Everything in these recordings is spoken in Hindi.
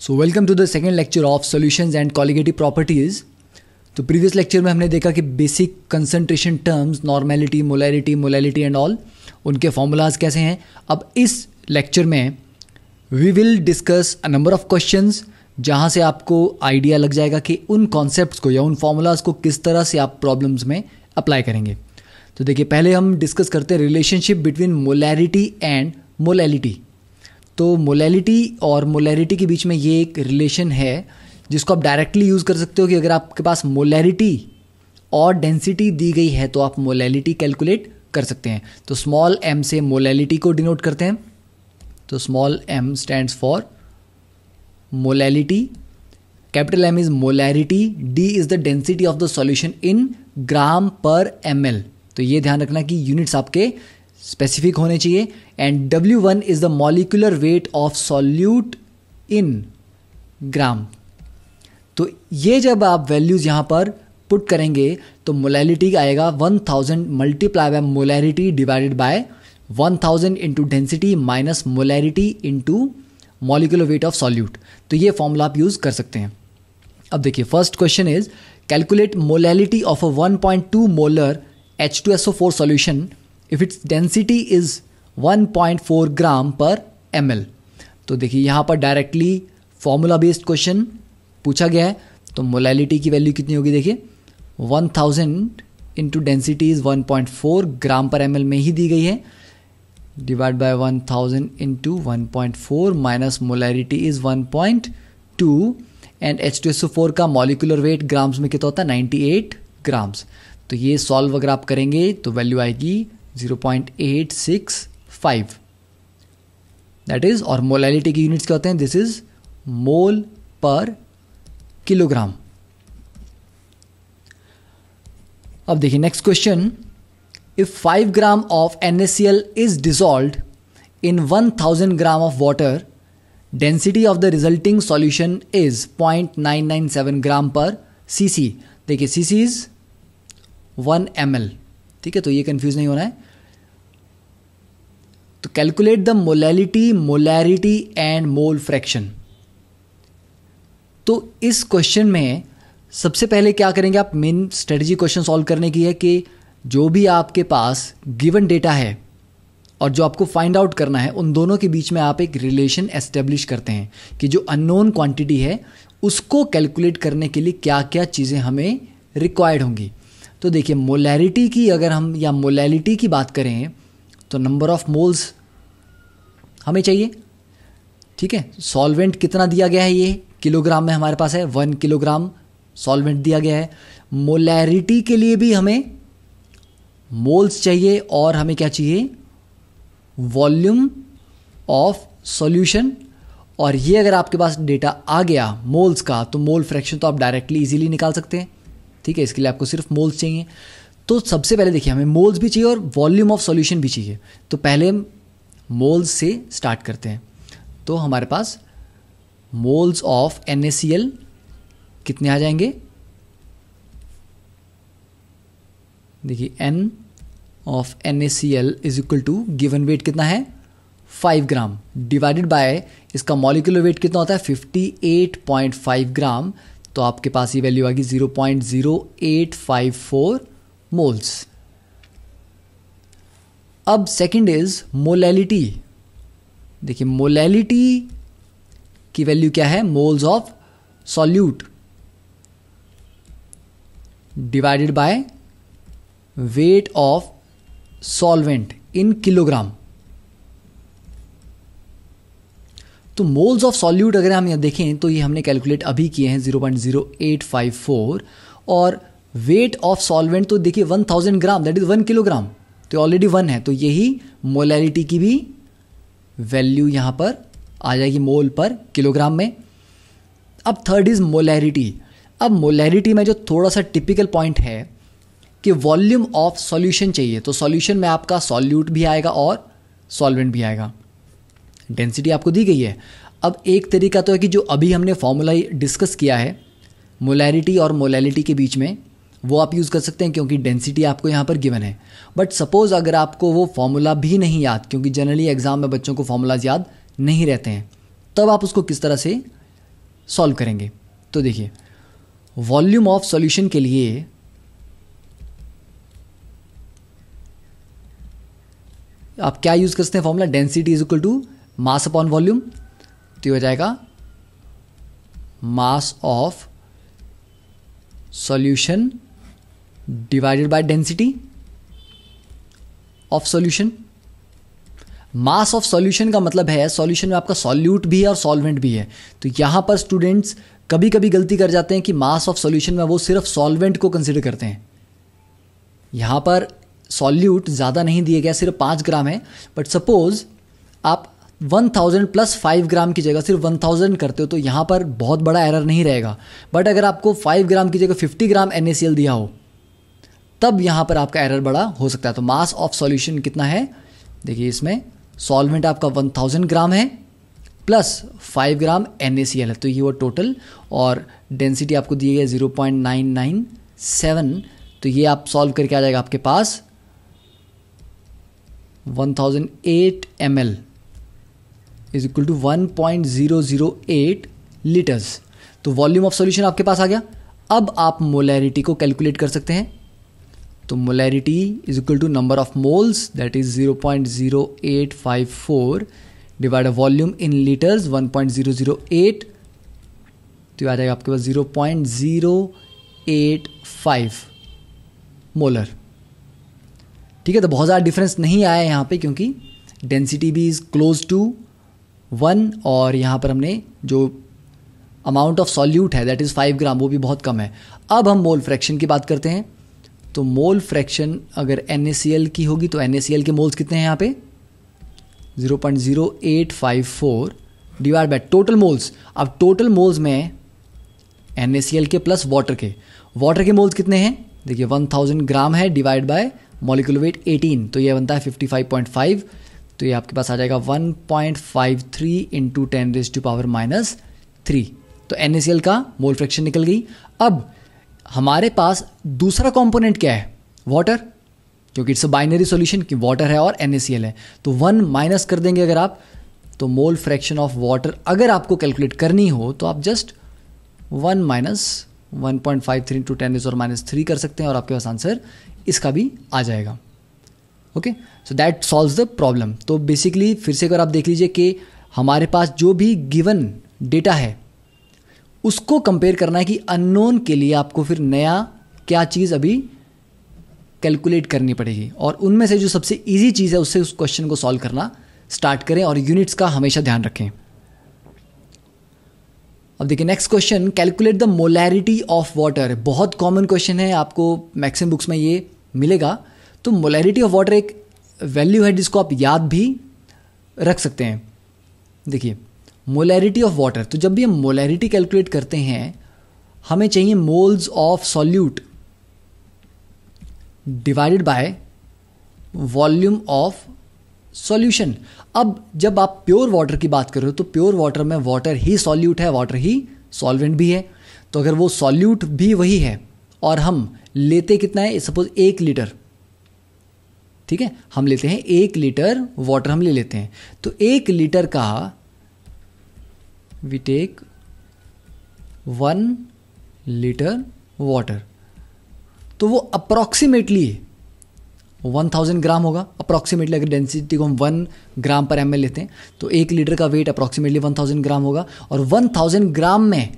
so welcome to the second lecture of solutions and colligative properties तो प्रीवियस लेक्चर में हमने देखा कि basic concentration terms normality molarity molality and all उनके फॉर्मूलाज कैसे हैं अब इस लेक्चर में we will discuss a number of question जहाँ से आपको आइडिया लग जाएगा कि उन कॉन्सेप्ट को या उन फॉर्मूलाज को किस तरह से आप प्रॉब्लम्स में अप्लाई करेंगे तो देखिए पहले हम डिस्कस करते हैं relationship between molarity and molality तो मोलैलिटी और मोलैरिटी के बीच में ये एक रिलेशन है जिसको आप डायरेक्टली यूज़ कर सकते हो कि अगर आपके पास मोलैरिटी और डेंसिटी दी गई है तो आप मोलैलिटी कैलकुलेट कर सकते हैं तो स्मॉल एम से मोलैलिटी को डिनोट करते हैं तो small M stands for molality capital M is molarity D is the density of the solution in gram per M तो ये ध्यान रखना कि यूनिट्स आपके स्पेसिफिक होने चाहिए and W one is the molecular weight of solute in gram तो ये जब आप वैल्यूज़ यहां पर पुट करेंगे तो मोलैलिटी आएगा 1000 thousand multiply by molarity divided by 1000 thousand into density minus molarity into molecular weight of solute तो ये फॉर्मूला आप यूज़ कर सकते हैं अब देखिए first question is calculate molality of a one point two molar H two S O four solution if its density is 1.4 gram per M तो देखिए यहाँ पर डायरेक्टली फॉर्मूला बेस्ड क्वेश्चन पूछा गया है तो मोलैलिटी की वैल्यू कितनी होगी देखिए 1000 thousand into density is one gram per M में ही दी गई है divide by 1000 thousand into one minus molarity is 1.2 and H two S four का मॉलिकुलर वेट ग्राम्स में कितना होता है 98 ग्राम्स तो ये सॉल्व अगर आप करेंगे तो वैल्यू आएगी 0.865 दैट इज और मोलैलिटी के यूनिट्स क्या होते हैं दिस इज मोल पर किलोग्राम अब देखिए next question if 5 gram of N is dissolve in one thousand gram of water density of the resulting solution is point nine nine seven gram per C C देखिए C C is one M L ठीक है तो ये कंफ्यूज नहीं होना है तो calculate the molality molarity and mole fraction तो इस क्वेश्चन में सबसे पहले क्या करेंगे आप मेन स्ट्रेटजी क्वेश्चन सॉल्व करने की है कि जो भी आपके पास गिवन डेटा है और जो आपको फाइंड आउट करना है उन दोनों के बीच में आप एक रिलेशन एस्टेब्लिश करते हैं कि जो अननोन क्वांटिटी है उसको कैलकुलेट करने के लिए क्या क्या चीज़ें हमें रिक्वायर्ड होंगी तो देखिए मोलैरिटी की अगर हम या मोलैलिटी की बात करें तो नंबर ऑफ मोल्स हमें चाहिए ठीक है सॉल्वेंट कितना दिया गया है ये किलोग्राम में हमारे पास है वन किलोग्राम सॉल्वेंट दिया गया है मोलैरिटी के लिए भी हमें मोल्स चाहिए और हमें क्या चाहिए वॉल्यूम ऑफ सॉल्यूशन और ये अगर आपके पास डेटा आ गया मोल्स का तो मोल फ्रैक्शन तो आप डायरेक्टली इजीली निकाल सकते हैं ठीक है इसके लिए आपको सिर्फ मोल्स चाहिए तो सबसे पहले देखिए हमें मोल्स भी चाहिए और वॉल्यूम ऑफ सॉल्यूशन भी चाहिए तो पहले मोल्स से स्टार्ट करते हैं तो हमारे पास मोल्स ऑफ एन कितने आ जाएंगे देखिए N of N A C L is equal to given weight कितना है फाइव ग्राम डिवाइडेड बाय इसका मॉलिकुलर वेट कितना होता है fifty eight point five gram तो आपके पास ये वैल्यू आ गई zero point zero eight five four moles अब सेकंड इज मोलैलिटी देखिए मोलैलिटी की वैल्यू क्या है moles of solute divided by weight of solvent in kilogram तो मोल्स ऑफ सॉल्यूट अगर हम यहां देखें तो ये हमने कैलकुलेट अभी किए हैं 0.0854 और वेट ऑफ सॉल्वेंट तो देखिए one thousand gram that is one kilogram तो ऑलरेडी वन है तो यही मोलैलिटी की भी वैल्यू यहां पर आ जाएगी मोल पर किलोग्राम में अब थर्ड इज मोलैरिटी अब मोलैरिटी में जो थोड़ा सा टिपिकल पॉइंट है कि वॉल्यूम ऑफ सॉल्यूशन चाहिए तो सॉल्यूशन में आपका सॉल्यूट भी आएगा और सॉल्वेंट भी आएगा डेंसिटी आपको दी गई है अब एक तरीका तो है कि जो अभी हमने फॉर्मूला डिस्कस किया है मोलैरिटी और मोलैलिटी के बीच में वो आप यूज़ कर सकते हैं क्योंकि डेंसिटी आपको यहाँ पर गिवन है बट सपोज़ अगर आपको वो फॉर्मूला भी नहीं याद क्योंकि जनरली एग्ज़ाम में बच्चों को फॉर्मूलाज याद नहीं रहते हैं तब आप उसको किस तरह से सॉल्व करेंगे तो देखिए वॉल्यूम ऑफ सॉल्यूशन के लिए आप क्या यूज़ करते हैं formula density is equal to mass upon volume तो ये हो जाएगा mass of solution divided by density of solution mass of solution का मतलब है सॉल्यूशन में आपका सॉल्यूट भी है और सॉल्वेंट भी है तो यहां पर स्टूडेंट्स कभी कभी गलती कर जाते हैं कि मास ऑफ सॉल्यूशन में वो सिर्फ सॉल्वेंट को कंसिडर करते हैं यहां पर सॉल्यूट ज़्यादा नहीं दिया गया सिर्फ पांच ग्राम है बट सपोज़ आप one thousand plus five gram की जगह सिर्फ वन थाउजेंड करते हो तो यहाँ पर बहुत बड़ा एरर नहीं रहेगा बट अगर आपको फाइव ग्राम की जगह फिफ्टी ग्राम एन दिया हो तब यहां पर आपका एरर बड़ा हो सकता है तो मास ऑफ सॉल्यूशन कितना है देखिए इसमें सॉल्वेंट आपका 1000 ग्राम है प्लस 5 ग्राम एन है तो ये वो टोटल और डेंसिटी आपको दी गई zero point nine nine seven तो ये आप सॉल्व करके आ जाएगा आपके पास 1008 thousand eight M L is equal to one point zero zero eight litres तो वॉल्यूम ऑफ सॉल्यूशन आपके पास आ गया अब आप मोलैरिटी को कैलकुलेट कर सकते हैं तो molarity is equal to number of moles that is zero point zero eight five four divide volume in litres one point zero zero eight तो आ जाएगा आपके पास zero point zero eight five molar ठीक है तो बहुत ज़्यादा डिफरेंस नहीं आया यहाँ पे क्योंकि डेंसिटी भी इज़ क्लोज टू वन और यहाँ पर हमने जो अमाउंट ऑफ सॉल्यूट है दैट इज़ फाइव ग्राम वो भी बहुत कम है अब हम मोल फ्रैक्शन की बात करते हैं तो मोल फ्रैक्शन अगर एन की होगी तो एन के मोल्स कितने हैं यहाँ पे 0.0854 डिवाइड बाय टोटल मोल्स अब टोटल मोल्स में एन के प्लस वाटर के वाटर के मोल्स कितने हैं देखिए 1000 ग्राम है डिवाइड बाय मॉलिकुलर वेट 18 तो ये बनता है 55.5 तो ये आपके पास आ जाएगा 1.53 point five three into ten raise to power minus three तो एन का मोल फ्रैक्शन निकल गई अब हमारे पास दूसरा कंपोनेंट क्या है वाटर क्योंकि इट्स अ बाइनरी सॉल्यूशन कि वाटर है और एन है तो वन माइनस कर देंगे अगर आप तो मोल फ्रैक्शन ऑफ वाटर अगर आपको कैलकुलेट करनी हो तो आप just one minus one point five three two ten is और माइनस थ्री कर सकते हैं और आपके पास आंसर इसका भी आ जाएगा okay so that solve the problem तो बेसिकली फिर से अगर आप देख लीजिए कि हमारे पास जो भी गिवन डेटा है उसको कंपेयर करना है कि अननोन के लिए आपको फिर नया क्या चीज़ अभी कैलकुलेट करनी पड़ेगी और उनमें से जो सबसे ईजी चीज़ है उससे उस क्वेश्चन को सॉल्व करना स्टार्ट करें और यूनिट्स का हमेशा ध्यान रखें अब देखिए next question calculate the molarity of water बहुत कॉमन क्वेश्चन है आपको मैक्सिम बुक्स में ये मिलेगा तो मोलैरिटी ऑफ वाटर एक वैल्यू है जिसको आप याद भी रख सकते हैं देखिए मोलैरिटी ऑफ वाटर तो जब भी हम मोलैरिटी कैलकुलेट करते हैं हमें चाहिए moles of solute divided by volume of solution अब जब आप प्योर वाटर की बात कर रहे हो तो प्योर वाटर में वाटर ही सॉल्यूट है वाटर ही सॉल्वेंट भी है तो अगर वो सॉल्यूट भी वही है और हम लेते कितना है सपोज एक लीटर ठीक है हम लेते हैं एक लीटर वाटर हम ले लेते हैं तो एक लीटर का we take 1 लीटर वाटर तो वो अप्रॉक्सीमेटली 1000 ग्राम होगा अप्रॉक्सीमेटली अगर डेंसिटी को हम वन ग्राम पर एम लेते हैं तो एक लीटर का वेट अप्रॉक्सीमेटली थाउजेंड ग्राम होगा और वन थाउजेंड ग्राम में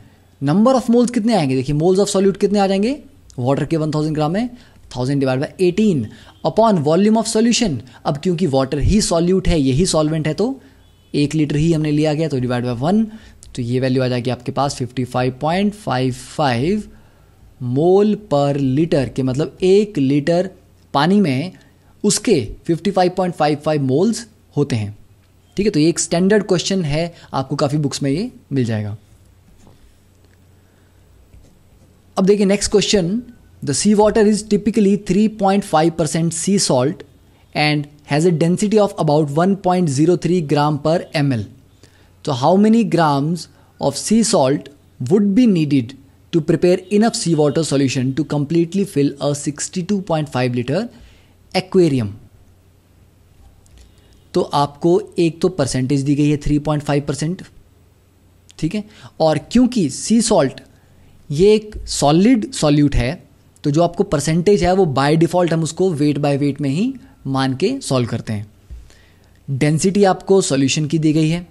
नंबर ऑफ मोल्स कितने आएंगे देखिए मोल्स ऑफ सॉल्यूट कितने आ जाएंगे वाटर के वन थाउजेंड ग्राम में thousand divide by eighteen upon volume of solution अब क्योंकि वाटर ही सॉल्यूट है यही सॉल्वेंट है तो एक लीटर ही हमने लिया गया तो डिवाइड बाई वन तो ये वैल्यू आ जाएगी आपके पास 55.55 मोल पर लीटर के मतलब एक लीटर पानी में उसके 55.55 मोल्स होते हैं ठीक है तो ये एक स्टैंडर्ड क्वेश्चन है आपको काफ़ी बुक्स में ये मिल जाएगा अब देखिए next question the sea water is typically 3.5 percent sea salt and has a density of about 1.03 gram per M L तो how many grams of sea salt would be be to prepare enough sea water solution to completely fill a 62.5 litre aquarium तो आपको एक तो परसेंटेज दी गई है 3.5 परसेंट ठीक है और क्योंकि सी सॉल्ट ये एक सॉलिड सॉल्यूट है तो जो आपको परसेंटेज है वो बाय डिफ़ॉल्ट हम उसको वेट बाय वेट में ही मान के सॉल्व करते हैं डेंसिटी आपको सॉल्यूशन की दी गई है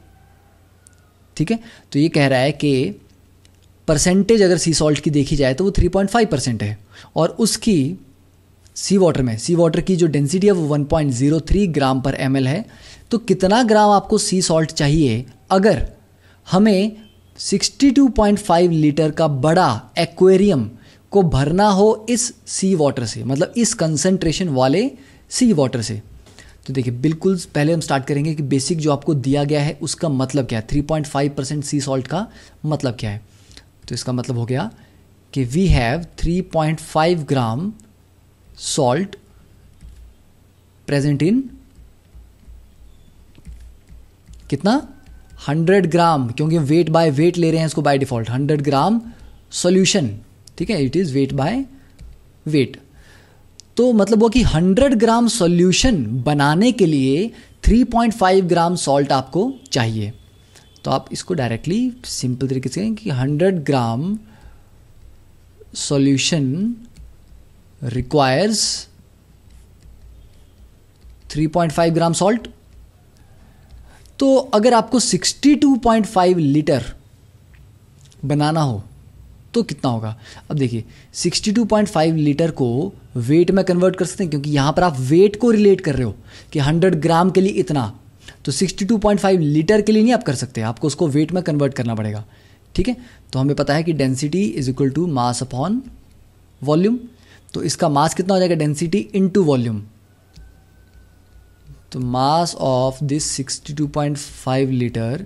ठीक है तो ये कह रहा है कि परसेंटेज अगर सी सॉल्ट की देखी जाए तो वो 3.5 परसेंट है और उसकी सी वाटर में सी वाटर की जो डेंसिटी है वो 1.03 ग्राम पर एम है तो कितना ग्राम आपको सी सॉल्ट चाहिए अगर हमें 62.5 लीटर का बड़ा एक्वेरियम को भरना हो इस सी वाटर से मतलब इस कंसनट्रेशन वाले सी वाटर से तो देखिए बिल्कुल पहले हम स्टार्ट करेंगे कि बेसिक जो आपको दिया गया है उसका मतलब क्या है three point five percent sea salt का मतलब क्या है तो इसका मतलब हो गया कि we have three point five gram salt present in कितना हंड्रेड ग्राम क्योंकि हम वेट बाय वेट ले रहे हैं इसको by default hundred gram solution ठीक है it is weight by weight तो मतलब वो कि 100 ग्राम सॉल्यूशन बनाने के लिए 3.5 ग्राम सॉल्ट आपको चाहिए तो आप इसको डायरेक्टली सिंपल तरीके से कि 100 gram solution requires 3.5 gram salt तो अगर आपको 62.5 लीटर बनाना हो तो कितना होगा अब देखिए 62.5 लीटर को वेट में कन्वर्ट कर सकते हैं क्योंकि यहाँ पर आप वेट को रिलेट कर रहे हो कि 100 ग्राम के लिए इतना तो 62.5 लीटर के लिए नहीं आप कर सकते आपको उसको वेट में कन्वर्ट करना पड़ेगा ठीक है तो हमें पता है कि density is equal to mass upon volume तो इसका मास कितना हो जाएगा डेंसिटी इन वॉल्यूम तो mass of this 62.5 litre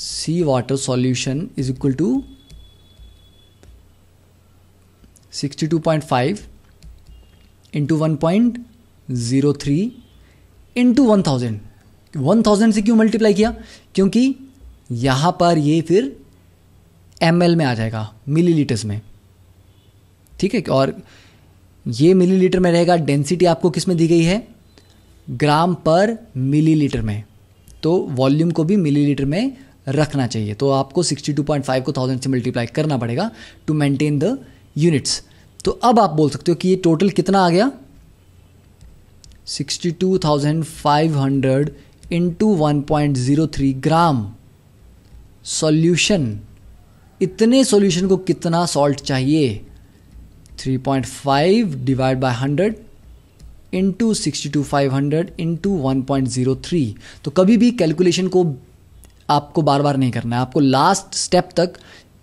point five into one point zero 62.5 into 1.03 thousand 1000 1000 से क्यों मल्टीप्लाई किया क्योंकि यहां पर ये फिर एम में आ जाएगा मिलीलीटर्स में ठीक है और ये मिलीलीटर में रहेगा डेंसिटी आपको किस में दी गई है ग्राम पर मिलीलीटर में तो वॉल्यूम को भी मिलीलीटर में रखना चाहिए तो आपको 62.5 को थाउजेंड से मल्टीप्लाई करना पड़ेगा टू मेंटेन द यूनिट्स तो अब आप बोल सकते हो कि ये टोटल कितना आ गया 62,500 इनटू 1.03 ग्राम सॉल्यूशन इतने सॉल्यूशन को कितना सॉल्ट चाहिए 3.5 divide by 100 into sixty two five hundred into one point zero three तो कभी भी कैलकुलेशन को आपको बार बार नहीं करना है आपको लास्ट स्टेप तक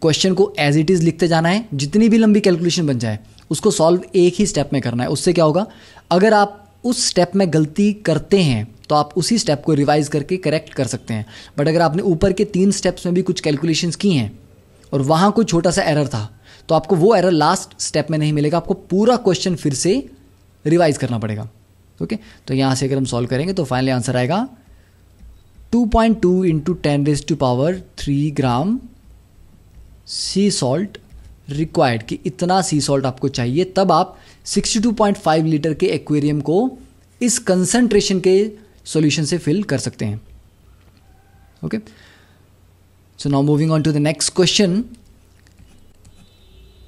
क्वेश्चन को एज इट इज़ लिखते जाना है जितनी भी लंबी कैलकुलेशन बन जाए उसको सॉल्व एक ही स्टेप में करना है उससे क्या होगा अगर आप उस स्टेप में गलती करते हैं तो आप उसी स्टेप को रिवाइज करके करेक्ट कर सकते हैं बट अगर आपने ऊपर के तीन स्टेप्स में भी कुछ कैलकुलेशंस की हैं और वहाँ कोई छोटा सा एरर था तो आपको वो एरर लास्ट स्टेप में नहीं मिलेगा आपको पूरा क्वेश्चन फिर से रिवाइज करना पड़ेगा ओके तो यहाँ से अगर हम सॉल्व करेंगे तो फाइनली आंसर आएगा two point two into ten raise to power three gram sea salt required कि इतना सी सॉल्ट आपको चाहिए तब आप 62.5 लीटर के एक्वेरियम को इस कंसंट्रेशन के सॉल्यूशन से फिल कर सकते हैं okay so now moving on to the next question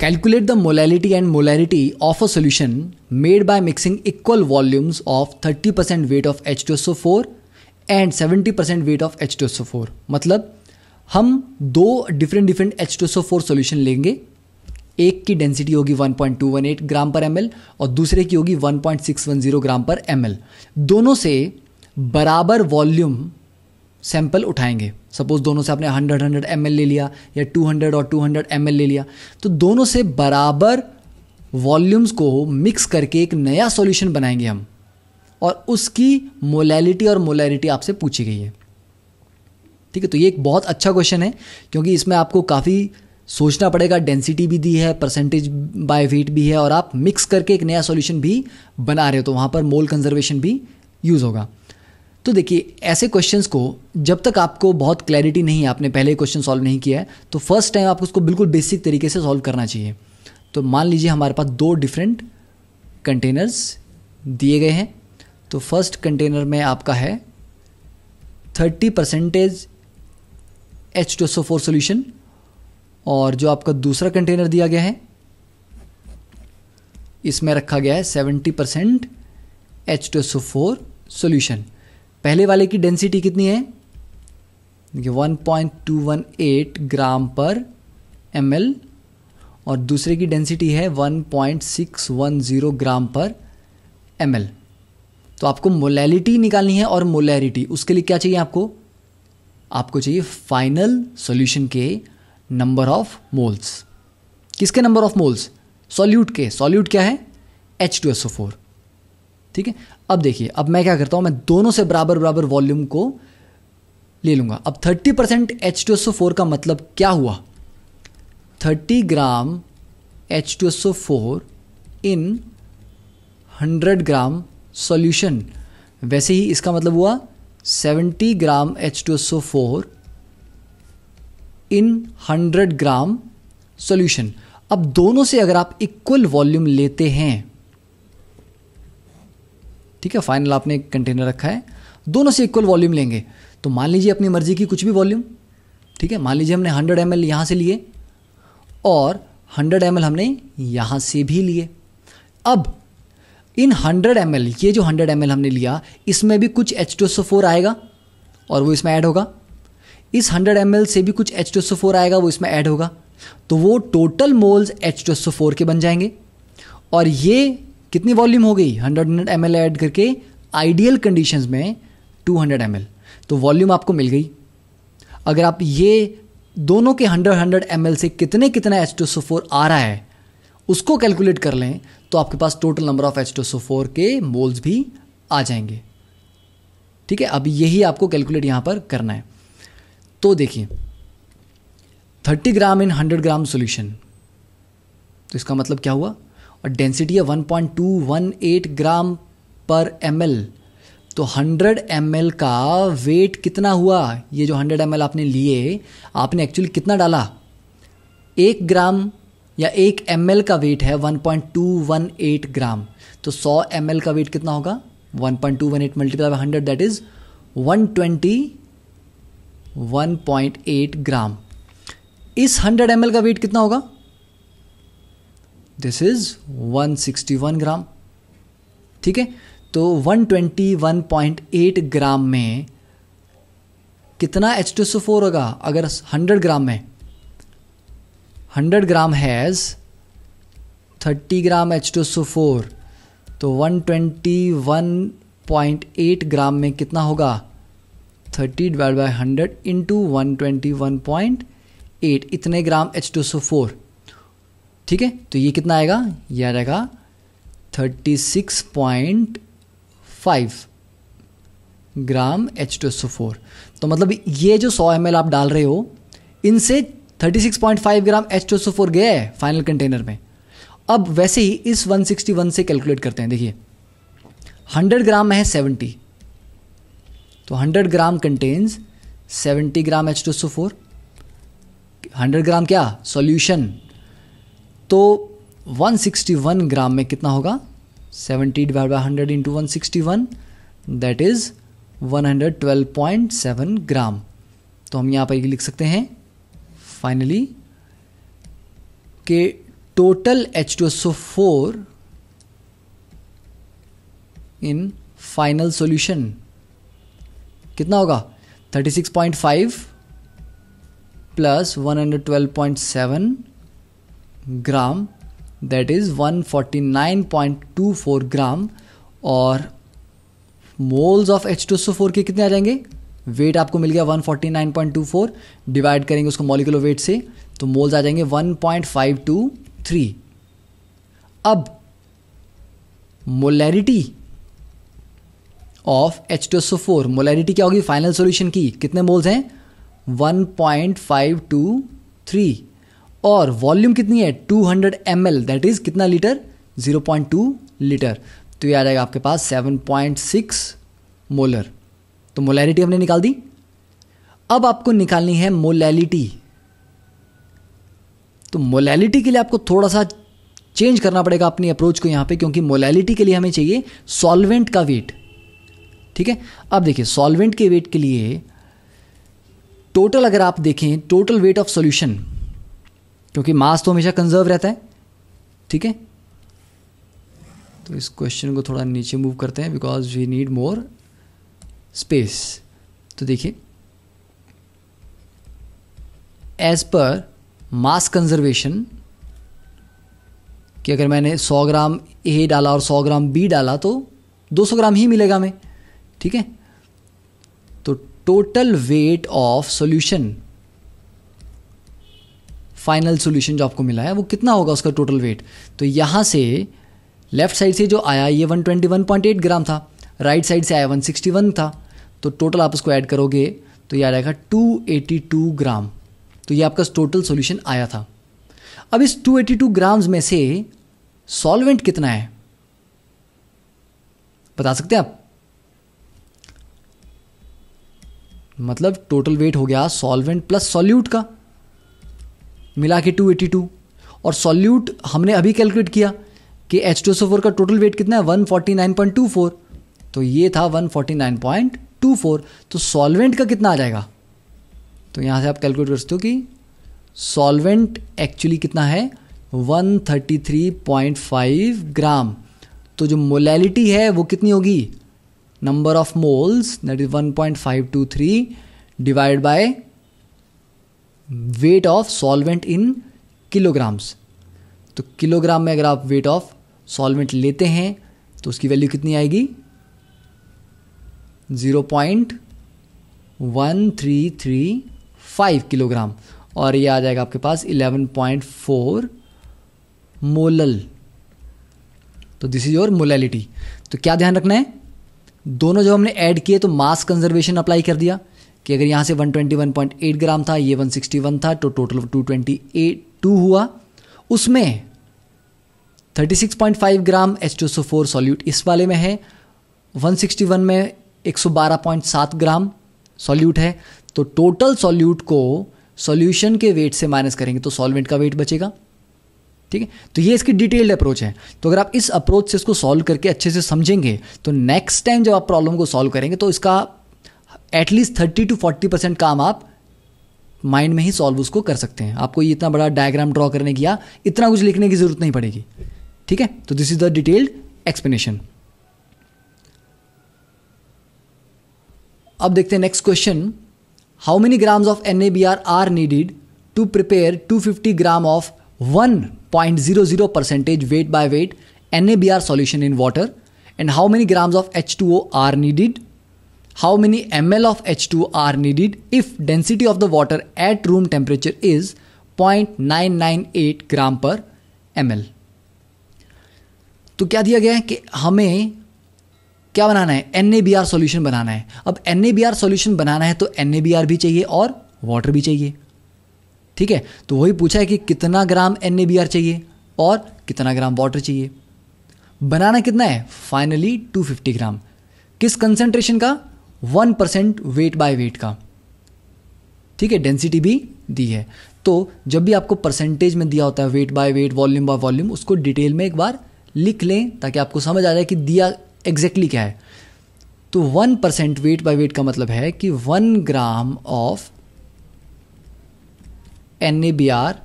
calculate the molality and molality of a solution made by mixing equal volumes of 30% weight of H two S O four and 70 percent weight of H मतलब हम दो different different H two solution लेंगे एक की डेंसिटी होगी 1.218 ग्राम पर एम और दूसरे की होगी 1.610 ग्राम पर एम दोनों से बराबर वॉल्यूम सैंपल उठाएंगे सपोज दोनों से आपने 100 100 एम ले लिया या 200 और 200 एम ले लिया तो दोनों से बराबर वॉल्यूम्स को मिक्स करके एक नया सॉल्यूशन बनाएंगे हम और उसकी मोलैलिटी और मोलैरिटी आपसे पूछी गई है ठीक है तो ये एक बहुत अच्छा क्वेश्चन है क्योंकि इसमें आपको काफ़ी सोचना पड़ेगा डेंसिटी भी दी है परसेंटेज बाय वेट भी है और आप मिक्स करके एक नया सॉल्यूशन भी बना रहे हो तो वहाँ पर मोल कंजर्वेशन भी यूज़ होगा तो देखिए ऐसे क्वेश्चंस को जब तक आपको बहुत क्लैरिटी नहीं है आपने पहले क्वेश्चन सॉल्व नहीं किया है तो फर्स्ट टाइम आपको उसको बिल्कुल बेसिक तरीके से सॉल्व करना चाहिए तो मान लीजिए हमारे पास दो डिफरेंट कंटेनर्स दिए गए हैं तो फर्स्ट कंटेनर में आपका है thirty percentage H two SO four solution और जो आपका दूसरा कंटेनर दिया गया है इसमें रखा गया है seventy percent H two SO four solution पहले वाले की डेंसिटी कितनी है देखिए एट ग्राम पर एम और दूसरे की डेंसिटी है one one point six zero gram per M तो आपको मोलैलिटी निकालनी है और मोलैरिटी उसके लिए क्या चाहिए आपको आपको चाहिए फाइनल सॉल्यूशन के नंबर ऑफ मोल्स किसके नंबर ऑफ मोल्स सॉल्यूट के सॉल्यूट क्या है H two S O four ठीक है अब देखिए अब मैं क्या करता हूं मैं दोनों से बराबर बराबर वॉल्यूम को ले लूंगा अब thirty percent H two S O four का मतलब क्या हुआ thirty gram H two S O four in hundred gram solution वैसे ही इसका मतलब हुआ 70 gram H two S O four in 100 gram solution अब दोनों से अगर आप इक्वल वॉल्यूम लेते हैं ठीक है फाइनल आपने एक कंटेनर रखा है दोनों से इक्वल वॉल्यूम लेंगे तो मान लीजिए अपनी मर्जी की कुछ भी वॉल्यूम ठीक है मान लीजिए हमने 100 एम एल यहाँ से लिए और 100 एम हमने यहाँ से भी लिए अब इन 100 एम ये जो 100 एम हमने लिया इसमें भी कुछ एच आएगा और वो इसमें ऐड होगा इस 100 एम से भी कुछ एच आएगा वो इसमें ऐड होगा तो वो टोटल मोल्स एच के बन जाएंगे और ये कितनी वॉल्यूम हो गई 100 हंड्रेड एम ऐड करके आइडियल कंडीशंस में 200 हंड्रेड तो वॉल्यूम आपको मिल गई अगर आप ये दोनों के 100 100 एम से कितने कितना एच आ रहा है उसको कैलकुलेट कर लें तो आपके पास टोटल नंबर ऑफ एच के मोल्स भी आ जाएंगे ठीक है अब यही आपको कैलकुलेट यहां पर करना है तो देखिए 30 ग्राम इन 100 ग्राम सॉल्यूशन तो इसका मतलब क्या हुआ और डेंसिटी है 1.218 ग्राम पर एम तो 100 एम का वेट कितना हुआ ये जो 100 एम आपने लिए आपने एक्चुअली कितना डाला एक ग्राम या एक एम का वेट है 1.218 ग्राम तो 100 एम का वेट कितना होगा 1.218 multiply by hundred that is eight gram इस 100 एम का वेट कितना होगा दिस इज 161 ग्राम ठीक है तो 121.8 ग्राम में कितना एच टू होगा अगर 100 ग्राम में hundred gram has thirty gram H two SO four तो one twenty one point eight gram में कितना होगा thirty divide by hundred into one twenty one point eight इतने gram H two SO four ठीक है तो ये कितना आएगा ये आ जाएगा thirty six point five gram H two SO four तो मतलब ये जो सौ एम एल आप डाल रहे हो इनसे 36.5 ग्राम एच सो फोर गया है फाइनल कंटेनर में अब वैसे ही इस 161 से कैलकुलेट करते हैं देखिए 100 ग्राम में है 70 तो 100 gram contains 70 gram H 100 SO four hundred gram क्या सॉल्यूशन तो 161 ग्राम में कितना होगा 70 divide by hundred into one sixty one that is 112.7 gram तो हम यहाँ पर लिख सकते हैं फाइनली के total H two S O four in final solution कितना होगा 36.5 plus 112.7 gram that is 149.24 gram और moles of H two four के कितने आ जाएंगे वेट आपको मिल गया 149.24 डिवाइड करेंगे उसको मॉलिकुलर वेट से तो मोल्स आ जाएंगे 1.523 अब molarity of H two S four molarity क्या होगी फाइनल सॉल्यूशन की कितने मोल्स हैं 1.523 और वॉल्यूम कितनी है 200 hundred M L that is कितना लीटर 0.2 लीटर तो ये आ जाएगा आपके पास 7.6 मोलर तो मोलैलिटी हमने निकाल दी अब आपको निकालनी है मोलैलिटी तो मोलैलिटी के लिए आपको थोड़ा सा चेंज करना पड़ेगा अपनी अप्रोच को यहां पे क्योंकि मोलैलिटी के लिए हमें चाहिए सॉल्वेंट का वेट ठीक है अब देखिए सॉल्वेंट के वेट के लिए टोटल अगर आप देखें टोटल वेट ऑफ सॉल्यूशन क्योंकि मास तो हमेशा कंजर्व रहता है ठीक है तो इस क्वेश्चन को थोड़ा नीचे मूव करते हैं because we need more space तो देखिए एज पर मास कंजर्वेशन कि अगर मैंने 100 ग्राम ए डाला और 100 ग्राम बी डाला तो 200 ग्राम ही मिलेगा हमें ठीक है तो total weight of solution final solution जो आपको मिला है वो कितना होगा उसका टोटल वेट तो यहां से लेफ्ट साइड से जो आया ये 121.8 ग्राम था राइट साइड से आया 161 था तो टोटल आप उसको ऐड करोगे तो ये आ जाएगा 282 ग्राम तो ये आपका टोटल सॉल्यूशन आया था अब इस 282 ग्राम्स में से सॉल्वेंट कितना है बता सकते हैं आप मतलब टोटल वेट हो गया सॉल्वेंट प्लस सॉल्यूट का मिला के 282 और सॉल्यूट हमने अभी कैलकुलेट किया कि एच का टोटल वेट कितना है 149.24 तो ये था 149.24 तो सॉल्वेंट का कितना आ जाएगा तो यहाँ से आप कैलकुलेट कर सकते हो कि सॉल्वेंट एक्चुअली कितना है 133.5 ग्राम तो जो मोलैलिटी है वो कितनी होगी number of moles that is 1.523 divide by weight of solvent in kilograms तो किलोग्राम में अगर आप वेट ऑफ सॉल्वेंट लेते हैं तो उसकी वैल्यू कितनी आएगी zero point one three three five kilogram और ये आ जाएगा आपके पास इलेवन पॉइंट फोर मोलल तो दिस इज योर मोलैलिटी तो क्या ध्यान रखना है दोनों जब हमने ऐड किए तो मास कंजर्वेशन अप्लाई कर दिया कि अगर यहाँ से 121.8 ग्राम था ये 161 था तो total two twenty eight two हुआ उसमें 36.5 gram H SO four solute इस वाले में है 161 में 112.7 ग्राम सॉल्यूट है तो टोटल सॉल्यूट को सॉल्यूशन के वेट से माइनस करेंगे तो सॉल्वेंट का वेट बचेगा ठीक है तो ये इसकी डिटेल्ड अप्रोच है तो अगर आप इस अप्रोच से इसको सॉल्व करके अच्छे से समझेंगे तो नेक्स्ट टाइम जब आप प्रॉब्लम को सॉल्व करेंगे तो इसका at least thirty to forty percent काम आप माइंड में ही सॉल्व उसको कर सकते हैं आपको ये इतना बड़ा डायग्राम ड्रॉ करने की या इतना कुछ लिखने की ज़रूरत नहीं पड़ेगी ठीक है तो this is the detailed explanation अब देखते हैं next question how many grams of N A B R are needed to prepare two fifty gram of one point zero zero percentage weight by weight N A B R solution in water are needed how many M L of H two are needed if density of the water at room temperature is point nine nine eight gram per M L तो क्या दिया गया है कि हमें क्या बनाना है N A B R solution बनाना है अब N A B R solution बनाना है तो एन ए बी आर भी चाहिए और वाटर भी चाहिए ठीक है तो वही पूछा है कि कितना gram N A B R चाहिए और कितना ग्राम वाटर चाहिए बनाना कितना है फाइनली 250 ग्राम किस कंसेंट्रेशन का one percent weight by weight का ठीक है डेंसिटी भी दी है तो जब भी आपको परसेंटेज में दिया होता है weight by weight volume by volume उसको डिटेल में एक बार लिख लें ताकि आपको समझ आ जाए कि दिया एग्जैक्टली क्या है तो one percent weight by weight का मतलब है कि one gram of N A B R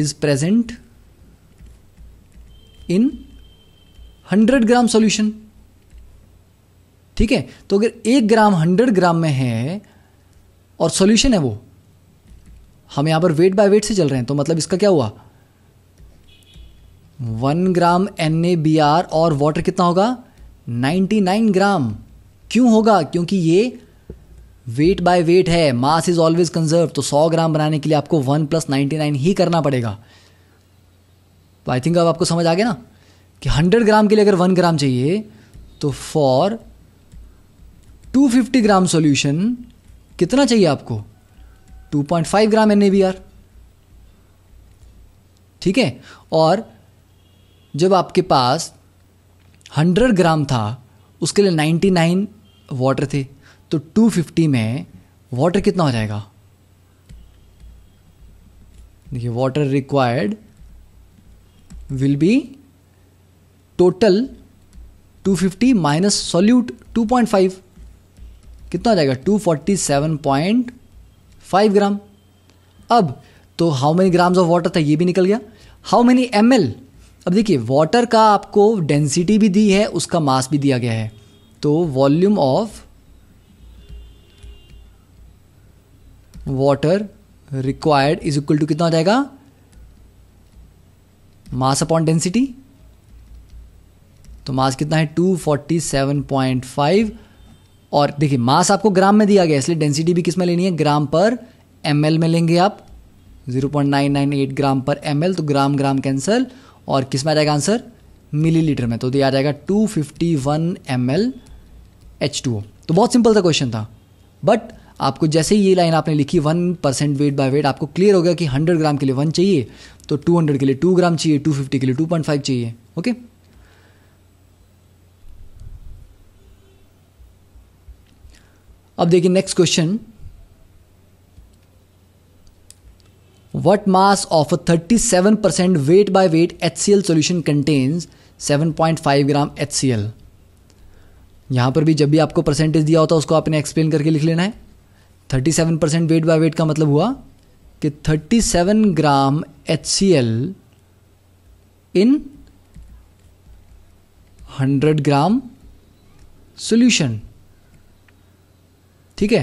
is present in hundred gram solution ठीक है तो अगर एक ग्राम हंड्रेड ग्राम में है और सॉल्यूशन है वो हम यहां पर वेट बाय वेट से चल रहे हैं तो मतलब इसका क्या हुआ वन ग्राम एन और वाटर कितना होगा 99 ग्राम क्यों होगा क्योंकि ये वेट बाय वेट है मास इज ऑलवेज कंजर्व तो 100 ग्राम बनाने के लिए आपको वन प्लस नाइन्टी ही करना पड़ेगा तो आई थिंक अब आपको समझ आ गया ना कि 100 ग्राम के लिए अगर वन ग्राम चाहिए तो फॉर 250 ग्राम सोल्यूशन कितना चाहिए आपको 2.5 ग्राम एन ठीक है और जब आपके पास हंड्रेड ग्राम था उसके लिए नाइन्टी नाइन वाटर थे तो टू फिफ्टी में वाटर कितना हो जाएगा देखिए water required will be total 250 minus solute two कितना हो जाएगा 247.5 ग्राम अब तो how many grams of water था ये भी निकल गया हाउ मेनी एम एल अब देखिए वाटर का आपको डेंसिटी भी दी है उसका मास भी दिया गया है तो volume of water required is equal to कितना हो जाएगा मास अपॉन डेंसिटी तो मास कितना है 247.5 और देखिए मास आपको ग्राम में दिया गया इसलिए डेंसिटी भी किस में लेनी है ग्राम पर एम में लेंगे आप 0.998 ग्राम पर एम तो ग्राम ग्राम कैंसिल और किस में आ जाएगा आंसर मिलीलीटर में तो ये आ जाएगा two fifty one M L H two O तो बहुत सिंपल सा क्वेश्चन था बट आपको जैसे ही ये लाइन आपने लिखी one percent weight by weight आपको क्लियर हो गया कि हंड्रेड ग्राम के लिए वन चाहिए तो टू हंड्रेड के लिए टू ग्राम चाहिए टू फिफ्टी के लिए टू पॉइंट फाइव चाहिए ओके अब देखिए next question what mass of thirty seven percent weight by weight H C L solution contains seven point five gram H C L यहां पर भी जब भी आपको परसेंटेज दिया होता है उसको आपने एक्सप्लेन करके लिख लेना है thirty seven percent weight by weight का मतलब हुआ कि thirty seven gram H C L in hundred gram solution ठीक है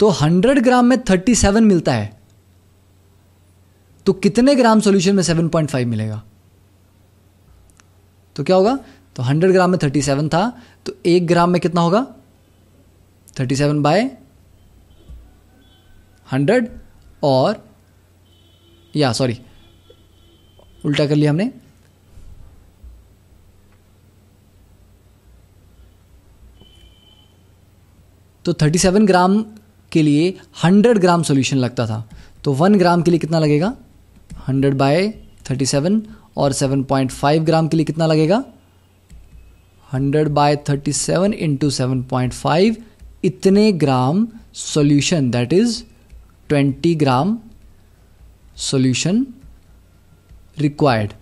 तो हंड्रेड ग्राम में थर्टी सेवन मिलता है तो कितने ग्राम सॉल्यूशन में 7.5 मिलेगा तो क्या होगा तो 100 ग्राम में 37 था तो एक ग्राम में कितना होगा 37 सेवन बाय हंड्रेड और या सॉरी उल्टा कर लिया हमने तो 37 ग्राम के लिए 100 ग्राम सॉल्यूशन लगता था तो 1 ग्राम के लिए कितना लगेगा हंड्रेड बाय थर्टी सेवन और सेवन पॉइंट फाइव ग्राम के लिए कितना लगेगा hundred by thirty seven into seven point five इतने gram solution that is twenty gram solution required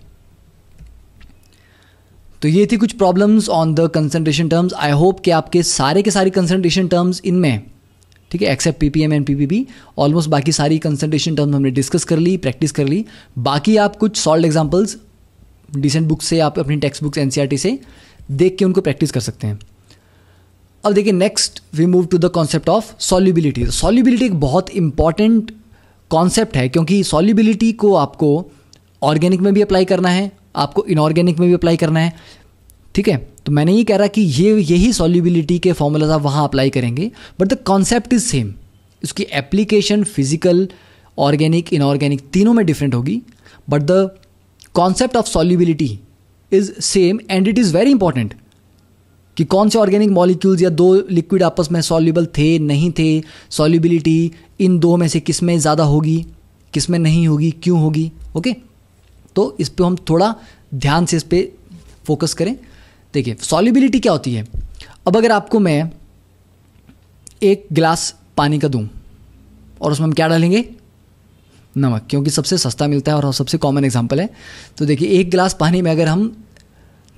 तो ये थी कुछ problems on the concentration terms I hope कि आपके सारे के सारे कंसंट्रेशन टर्म्स इनमें ठीक है except P P M and P P B almost बाकी सारी कंसंट्रेशन टर्म हमने डिस्कस कर ली प्रैक्टिस कर ली बाकी आप कुछ सॉल्ड एग्जाम्पल्स डिसेंट बुक्स से आप अपनी टेक्स्ट बुक्स एन से देख के उनको प्रैक्टिस कर सकते हैं अब देखिए next we move to the concept of solubility solubility एक बहुत इंपॉर्टेंट कॉन्सेप्ट है क्योंकि सॉल्यूबिलिटी को आपको ऑर्गेनिक में भी अप्लाई करना है आपको इनऑर्गेनिक में भी अप्लाई करना है ठीक है तो मैंने ये कह रहा कि ये यही सॉल्यूबिलिटी के फॉर्मूलाज आप वहाँ अप्लाई करेंगे but the concept is same इसकी एप्लीकेशन फिजिकल ऑर्गेनिक इनऑर्गेनिक तीनों में डिफरेंट होगी but the concept of solubility is same and it is very important कि कौन से ऑर्गेनिक मॉलिक्यूल्स या दो लिक्विड आपस में सॉल्यूबल थे नहीं थे सॉल्यूबिलिटी इन दो में से किस में ज़्यादा होगी किस में नहीं होगी क्यों होगी ओके तो इस पर हम थोड़ा ध्यान से इस पर फोकस करें देखिए सॉलिबिलिटी क्या होती है अब अगर आपको मैं एक गिलास पानी का दूँ और उसमें हम क्या डालेंगे नमक क्योंकि सबसे सस्ता मिलता है और सबसे कॉमन एग्जाम्पल है तो देखिए एक गिलास पानी में अगर हम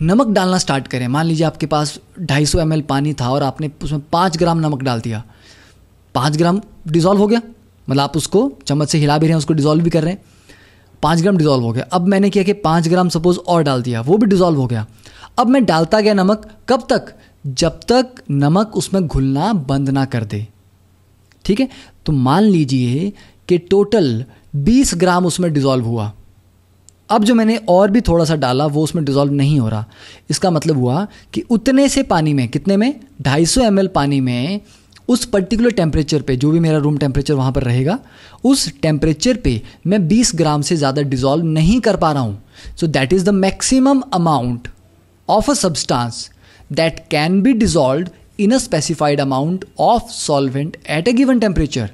नमक डालना स्टार्ट करें मान लीजिए आपके पास 250 सौ पानी था और आपने उसमें पाँच ग्राम नमक डाल दिया पाँच ग्राम डिज़ोल्व हो गया मतलब आप उसको चम्मच से हिला भी रहे हैं उसको डिज़ोल्व भी कर रहे हैं पाँच ग्राम डिज़ोल्व हो गया अब मैंने किया कि पाँच ग्राम सपोज और डाल दिया वो भी डिज़ोल्व हो गया अब मैं डालता गया नमक कब तक जब तक नमक उसमें घुलना बंद ना कर दे ठीक है तो मान लीजिए कि टोटल 20 ग्राम उसमें डिज़ोल्व हुआ अब जो मैंने और भी थोड़ा सा डाला वो उसमें डिज़ोल्व नहीं हो रहा इसका मतलब हुआ कि उतने से पानी में कितने में 250 सौ पानी में उस पर्टिकुलर टेम्परेचर पे जो भी मेरा रूम टेम्परेचर वहाँ पर रहेगा उस टेम्परेचर पे मैं 20 ग्राम से ज़्यादा डिज़ोल्व नहीं कर पा रहा हूँ so that is the maximum amount of a substance that can be dissolved in a specified amount of solvent at a given temperature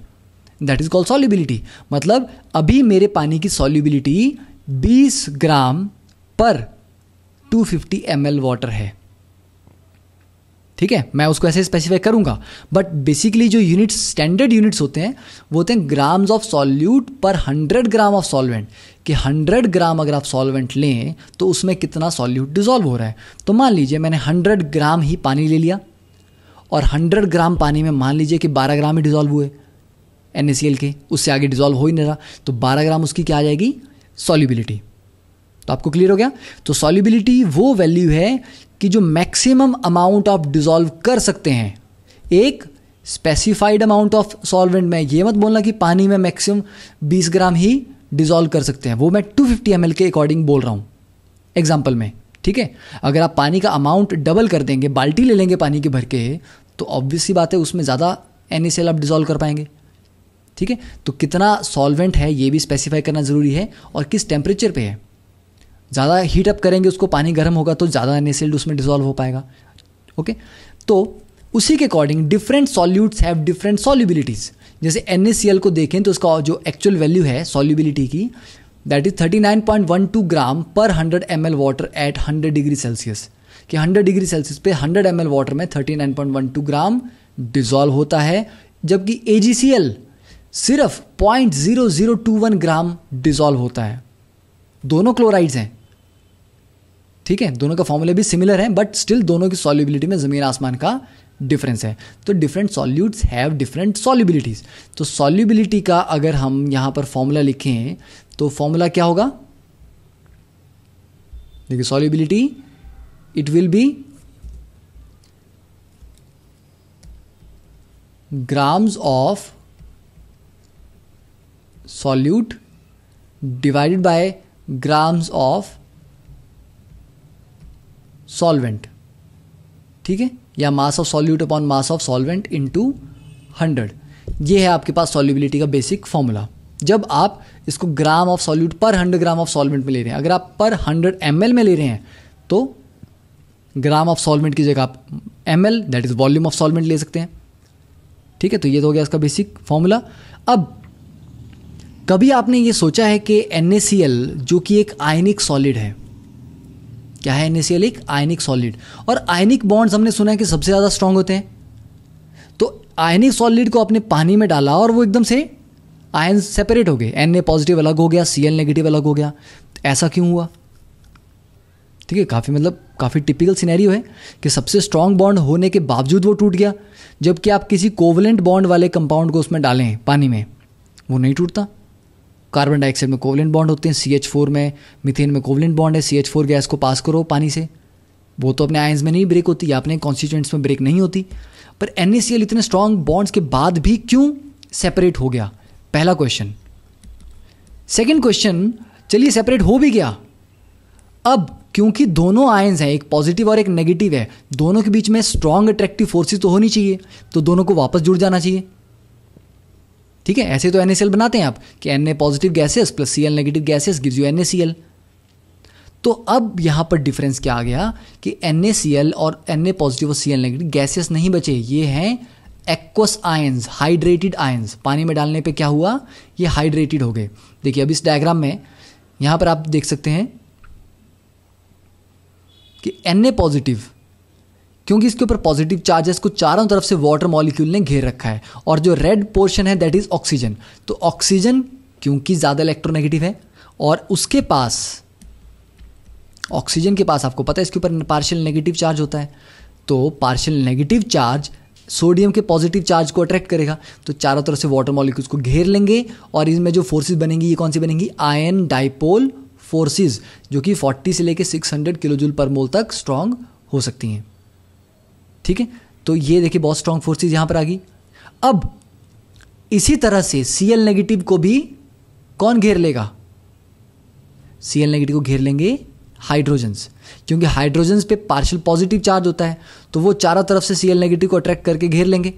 that is called solubility मतलब अभी मेरे पानी की सॉल्यूबिलिटी 20 ग्राम पर 250 एम वाटर है ठीक है मैं उसको ऐसे स्पेसिफाई करूंगा बट बेसिकली जो यूनिट्स स्टैंडर्ड यूनिट्स होते हैं वो होते हैं ग्राम्स ऑफ सॉल्यूट पर हंड्रेड ग्राम ऑफ सॉल्वेंट कि हंड्रेड ग्राम अगर आप सॉल्वेंट लें तो उसमें कितना सॉल्यूट डिजोल्व हो रहा है तो मान लीजिए मैंने हंड्रेड ग्राम ही पानी ले लिया और हंड्रेड ग्राम पानी में मान लीजिए कि बारह ग्राम ही डिजॉल्व हुए एन के उससे आगे डिजोल्व हो ही नहीं रहा तो बारह ग्राम उसकी क्या आ जाएगी सॉल्यूबिलिटी तो आपको क्लियर हो गया तो सॉल्यूबिलिटी वो वैल्यू है कि जो मैक्सिमम अमाउंट आप डिज़ोल्व कर सकते हैं एक स्पेसिफाइड अमाउंट ऑफ सॉल्वेंट में ये मत बोलना कि पानी में मैक्सिमम 20 ग्राम ही डिज़ोल्व कर सकते हैं वो मैं 250 फिफ्टी के अकॉर्डिंग बोल रहा हूँ एग्जाम्पल में ठीक है अगर आप पानी का अमाउंट डबल कर देंगे बाल्टी ले लेंगे पानी के भर के तो ऑब्वियसली बात है उसमें ज़्यादा एन आप डिज़ोल्व कर पाएंगे ठीक है तो कितना सॉल्वेंट है ये भी स्पेसिफाई करना ज़रूरी है और किस टेम्परेचर पे है ज़्यादा हीट अप करेंगे उसको पानी गर्म होगा तो ज़्यादा एनएसिल्ड उसमें डिजोल्व हो पाएगा ओके तो उसी के according different solutes have different solubilities जैसे एन को देखें तो उसका जो एक्चुअल वैल्यू है सॉल्यूबिलिटी की दैट इज 39.12 ग्राम पर 100 M L water at 100 degree Celsius कि 100 डिग्री सेल्सियस पे 100 एम एल वाटर में 39.12 ग्राम डिजॉल्व होता है जबकि ए सिर्फ वन ग्राम डिजॉल्व होता है दोनों क्लोराइड्स हैं ठीक है दोनों का फॉर्मूला भी सिमिलर है बट स्टिल दोनों की सॉल्युबिलिटी में ज़मीन आसमान का डिफरेंस है तो different solutes have different solubilities तो सॉल्युबिलिटी का अगर हम यहां पर फॉर्मूला लिखें तो फॉर्मूला क्या होगा देखिए solubility it will be grams of solute divided by grams of solvent ठीक है या mass of solute upon mass of solvent into hundred ये है आपके पास सॉल्यूबिलिटी का बेसिक फॉर्मूला जब आप इसको ग्राम ऑफ सॉल्यूट पर हंड्रेड ग्राम ऑफ सॉल्वेंट में ले रहे हैं अगर आप पर हंड्रेड एम में ले रहे हैं तो ग्राम ऑफ सॉल्वेंट की जगह आप M L that is volume of solvent ले सकते हैं ठीक है तो ये तो हो गया इसका बेसिक फॉर्मूला अब कभी आपने ये सोचा है कि एन जो कि एक आयनिक सॉलिड है क्या है एन एक आयनिक सॉलिड और आयनिक बॉन्ड्स हमने सुना है कि सबसे ज़्यादा स्ट्रांग होते हैं तो आयनिक सॉलिड को आपने पानी में डाला और वो एकदम से आयन सेपरेट हो गए एन ए पॉजिटिव अलग हो गया सी एल नेगेटिव अलग हो गया ऐसा क्यों हुआ ठीक है काफ़ी मतलब काफ़ी टिपिकल सिनेरियो है कि सबसे स्ट्रांग बॉन्ड होने के बावजूद वो टूट गया जबकि आप किसी कोवलेंट बॉन्ड वाले कंपाउंड को उसमें डालें पानी में वो नहीं टूटता कार्बन डाइऑक्साइड में कोवलेंट बॉन्ड होते हैं सी एच फोर में मिथेन में कोवलेंट बॉन्ड है सी एच फोर गैस को पास करो पानी से वो तो अपने आयंस में नहीं ब्रेक होती या अपने कॉन्स्टिट्यूंट्स में ब्रेक नहीं होती पर एन इतने स्ट्रॉन्ग बॉन्ड्स के बाद भी क्यों सेपरेट हो गया पहला क्वेश्चन सेकेंड क्वेश्चन चलिए सेपरेट हो भी गया अब क्योंकि दोनों आयंस हैं एक पॉजिटिव और एक नेगेटिव है दोनों के बीच में स्ट्रॉन्ग अट्रैक्टिव फोर्सेस तो होनी चाहिए तो दोनों को वापस जुड़ जाना चाहिए ठीक है ऐसे तो एन बनाते हैं आप कि N A positive gases plus C L negative gases give you N A C L तो अब यहाँ पर डिफरेंस क्या आ गया कि एन ए सी एल और एन ए पॉजिटिव और सी एल नेगेटिव गैसेस नहीं बचे ये हैं एक्वस आयन्स हाइड्रेटेड आयन्स पानी में डालने पे क्या हुआ ये हाइड्रेटेड हो गए देखिए अब इस डायग्राम में यहाँ पर आप देख सकते हैं कि एन ए पॉजिटिव क्योंकि इसके ऊपर पॉजिटिव चार्जेस को चारों तरफ से वाटर मॉलिक्यूल ने घेर रखा है और जो रेड पोर्शन है दैट इज़ ऑक्सीजन तो ऑक्सीजन क्योंकि ज़्यादा इलेक्ट्रोनेगेटिव है और उसके पास ऑक्सीजन के पास आपको पता है इसके ऊपर पार्शियल नेगेटिव चार्ज होता है तो पार्शियल नेगेटिव चार्ज सोडियम के पॉजिटिव चार्ज को अट्रैक्ट करेगा तो चारों तरफ से वाटर मॉलिक्यूल्स को घेर लेंगे और इसमें जो फोर्सेस बनेंगी ये कौन सी बनेंगी आयन डाइपोल फोर्सेस जो कि 40 से लेकर 600 किलोजूल पर मोल तक स्ट्रांग हो सकती हैं ठीक है तो ये देखिए बहुत स्ट्रांग फोर्सेज यहां पर आ गई अब इसी तरह से सी एल नेगेटिव को भी कौन घेर लेगा सी एल नेगेटिव को घेर लेंगे हाइड्रोजन्स क्योंकि हाइड्रोजन्स पे पार्शियल पॉजिटिव चार्ज होता है तो वो चारों तरफ से सी एल नेगेटिव को अट्रैक्ट करके घेर लेंगे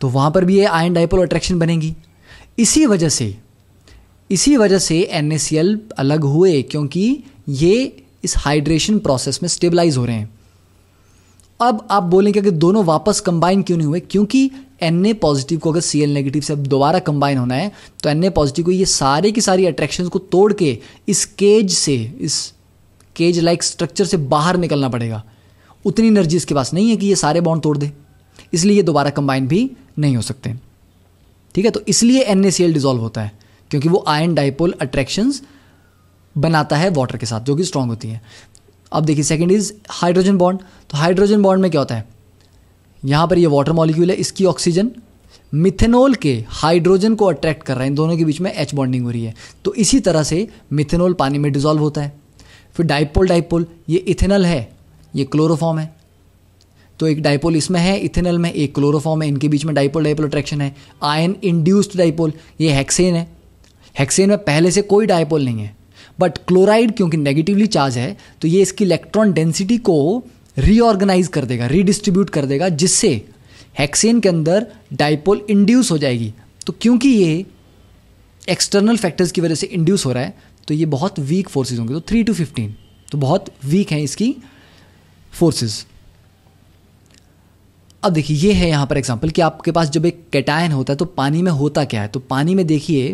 तो वहां पर भी ये आयन डाइपोल अट्रैक्शन बनेगी इसी वजह से इसी वजह से एन अलग हुए क्योंकि ये इस हाइड्रेशन प्रोसेस में स्टेबलाइज हो रहे हैं अब आप बोलेंगे कि दोनों वापस कंबाइन क्यों नहीं हुए क्योंकि एन ए पॉजिटिव को अगर सी एल नेगेटिव से अब दोबारा कंबाइन होना है तो एन ए पॉजिटिव को ये सारे की सारी अट्रैक्शन को तोड़ के इस केज से इस केज लाइक स्ट्रक्चर से बाहर निकलना पड़ेगा उतनी एनर्जी इसके पास नहीं है कि ये सारे बॉन्ड तोड़ दे इसलिए ये दोबारा कंबाइन भी नहीं हो सकते ठीक है तो इसलिए N A C L dissolve होता है क्योंकि वो आयन डाइपोल अट्रैक्शंस बनाता है वाटर के साथ जो कि स्ट्रांग होती है अब देखिए सेकेंड इज़ हाइड्रोजन बॉन्ड तो हाइड्रोजन बॉन्ड में क्या होता है यहाँ पर ये वाटर मॉलिक्यूल है इसकी ऑक्सीजन मिथेनॉल के हाइड्रोजन को अट्रैक्ट कर रहा है इन दोनों के बीच में एच बॉन्डिंग हो रही है तो इसी तरह से मिथेनॉल पानी में डिजॉल्व होता है फिर डाइपोल डाइपोल ये इथेनल है ये क्लोरोफॉर्म है तो एक डाइपोल इसमें है इथेनल में एक क्लोरोफॉर्म है इनके बीच में डाइपोल डाइपोल अट्रैक्शन है आयन इंड्यूस्ड डाइपोल ये हेक्सेन है हेक्सेन में पहले से कोई डाइपोल नहीं है बट क्लोराइड क्योंकि नेगेटिवली चार्ज है तो ये इसकी इलेक्ट्रॉन डेंसिटी को रीऑर्गेनाइज कर देगा रीडिस्ट्रीब्यूट कर देगा जिससे हेक्सेन के अंदर डाइपोल इंड्यूस हो जाएगी तो क्योंकि ये एक्सटर्नल फैक्टर्स की वजह से इंड्यूस हो रहा है तो ये बहुत वीक फोर्सेज होंगे तो थ्री टू फिफ्टीन तो बहुत वीक हैं इसकी फोर्सेस अब देखिए ये है यहाँ पर एग्जाम्पल कि आपके पास जब एक कैटायन होता है तो पानी में होता क्या है तो पानी में देखिए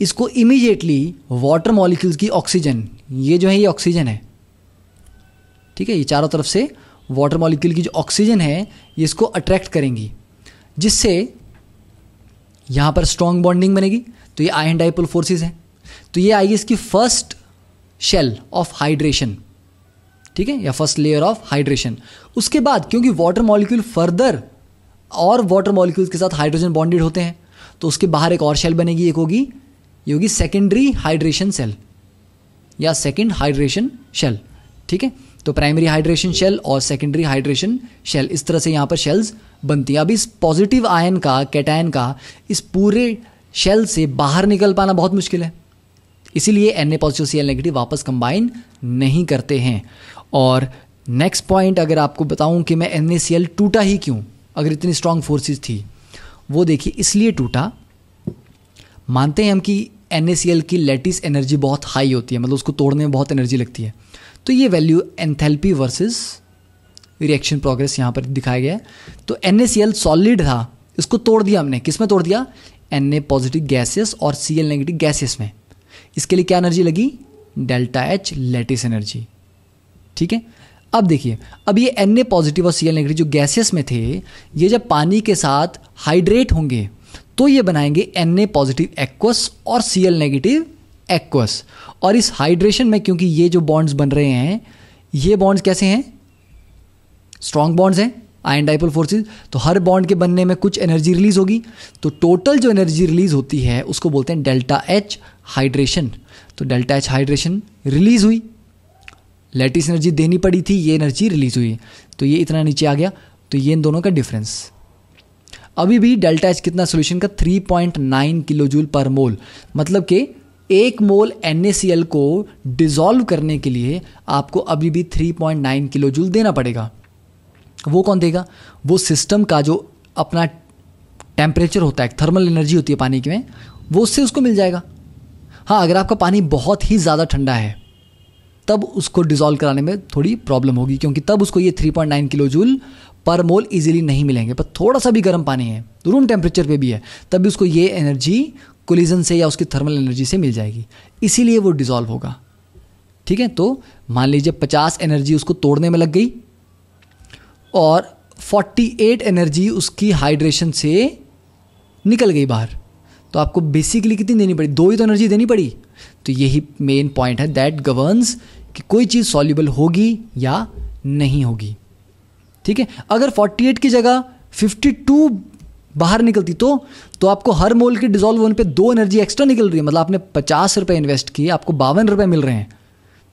इसको इमीजिएटली वाटर मॉलिक्यूल्स की ऑक्सीजन ये जो है ये ऑक्सीजन है ठीक है ये चारों तरफ से वाटर मॉलिक्यूल की जो ऑक्सीजन है ये इसको अट्रैक्ट करेंगी जिससे यहाँ पर स्ट्रॉन्ग बॉन्डिंग बनेगी तो ये आयन डाइपोल फोर्सेस हैं तो ये आएगी इसकी फर्स्ट शेल ऑफ हाइड्रेशन ठीक है या फर्स्ट लेयर ऑफ हाइड्रेशन उसके बाद क्योंकि वाटर मॉलिक्यूल फर्दर और वाटर मॉलिक्यूल्स के साथ हाइड्रोजन बॉन्डेड होते हैं तो उसके बाहर एक और शेल बनेगी एक होगी ये होगी सेकेंडरी हाइड्रेशन सेल या सेकेंड हाइड्रेशन शेल ठीक है तो प्राइमरी हाइड्रेशन शेल और सेकेंडरी हाइड्रेशन शेल इस तरह से यहाँ पर शेल्स बनती हैं अब इस पॉजिटिव आयन का कैटायन का इस पूरे शेल से बाहर निकल पाना बहुत मुश्किल है इसीलिए N A positive C L negative वापस कंबाइन नहीं करते हैं और नेक्स्ट पॉइंट अगर आपको बताऊं कि मैं एन ए सी एल टूटा ही क्यों अगर इतनी स्ट्रांग फोर्सेस थी वो देखिए इसलिए टूटा मानते हैं हम कि एन की लेटिस एनर्जी बहुत हाई होती है मतलब उसको तोड़ने में बहुत एनर्जी लगती है तो ये value enthalpy versus reaction progress यहाँ पर दिखाया गया है तो एन सॉलिड था इसको तोड़ दिया हमने किस में तोड़ दिया एन पॉजिटिव गैसेस और सी एल नेगेटिव गैसेस में इसके लिए क्या एनर्जी लगी डेल्टा एच लेटिस एनर्जी ठीक है अब देखिए अब ये एन पॉजिटिव और सी एल नेगेटिव जो गैसेस में थे ये जब पानी के साथ हाइड्रेट होंगे तो ये बनाएंगे एन ए पॉजिटिव एक्वस और सी एल नेगेटिव एक्वस और इस हाइड्रेशन में क्योंकि ये जो बॉन्ड्स बन रहे हैं ये बॉन्ड्स कैसे हैं स्ट्रॉन्ग बॉन्ड्स हैं आयन डाइपोल फोर्सेस तो हर बॉन्ड के बनने में कुछ एनर्जी रिलीज होगी तो टोटल जो एनर्जी रिलीज होती है उसको बोलते हैं डेल्टा एच हाइड्रेशन तो डेल्टा एच हाइड्रेशन रिलीज हुई लेटिस एनर्जी देनी पड़ी थी ये एनर्जी रिलीज हुई तो ये इतना नीचे आ गया तो ये इन दोनों का डिफरेंस अभी भी डेल्टा एच कितना सोल्यूशन का 3.9 किलो जूल पर मोल मतलब कि एक मोल एन को डिजोल्व करने के लिए आपको अभी भी 3.9 किलो जूल देना पड़ेगा वो कौन देगा वो सिस्टम का जो अपना टेम्परेचर होता है थर्मल एनर्जी होती है पानी के में वो उससे उसको मिल जाएगा हाँ अगर आपका पानी बहुत ही ज़्यादा ठंडा है तब उसको डिज़ोल्व कराने में थोड़ी प्रॉब्लम होगी क्योंकि तब उसको ये 3.9 किलो जूल पर मोल इजीली नहीं मिलेंगे पर थोड़ा सा भी गर्म पानी है रूम टेम्परेचर पे भी है तब भी उसको ये एनर्जी कोलिजन से या उसकी थर्मल एनर्जी से मिल जाएगी इसीलिए वो डिजॉल्व होगा ठीक है तो मान लीजिए पचास एनर्जी उसको तोड़ने में लग गई और फोर्टी एट एनर्जी उसकी हाइड्रेशन से निकल गई बाहर तो आपको बेसिकली कितनी देनी पड़ी दो ही तो एनर्जी देनी पड़ी तो यही मेन पॉइंट है दैट गवर्न्स कि कोई चीज़ सॉल्यूबल होगी या नहीं होगी ठीक है अगर 48 की जगह 52 बाहर निकलती तो तो आपको हर मोल के डिजोल्व होने पे दो एनर्जी एक्स्ट्रा निकल रही है मतलब आपने पचास रुपये इन्वेस्ट किए आपको बावन रुपये मिल रहे हैं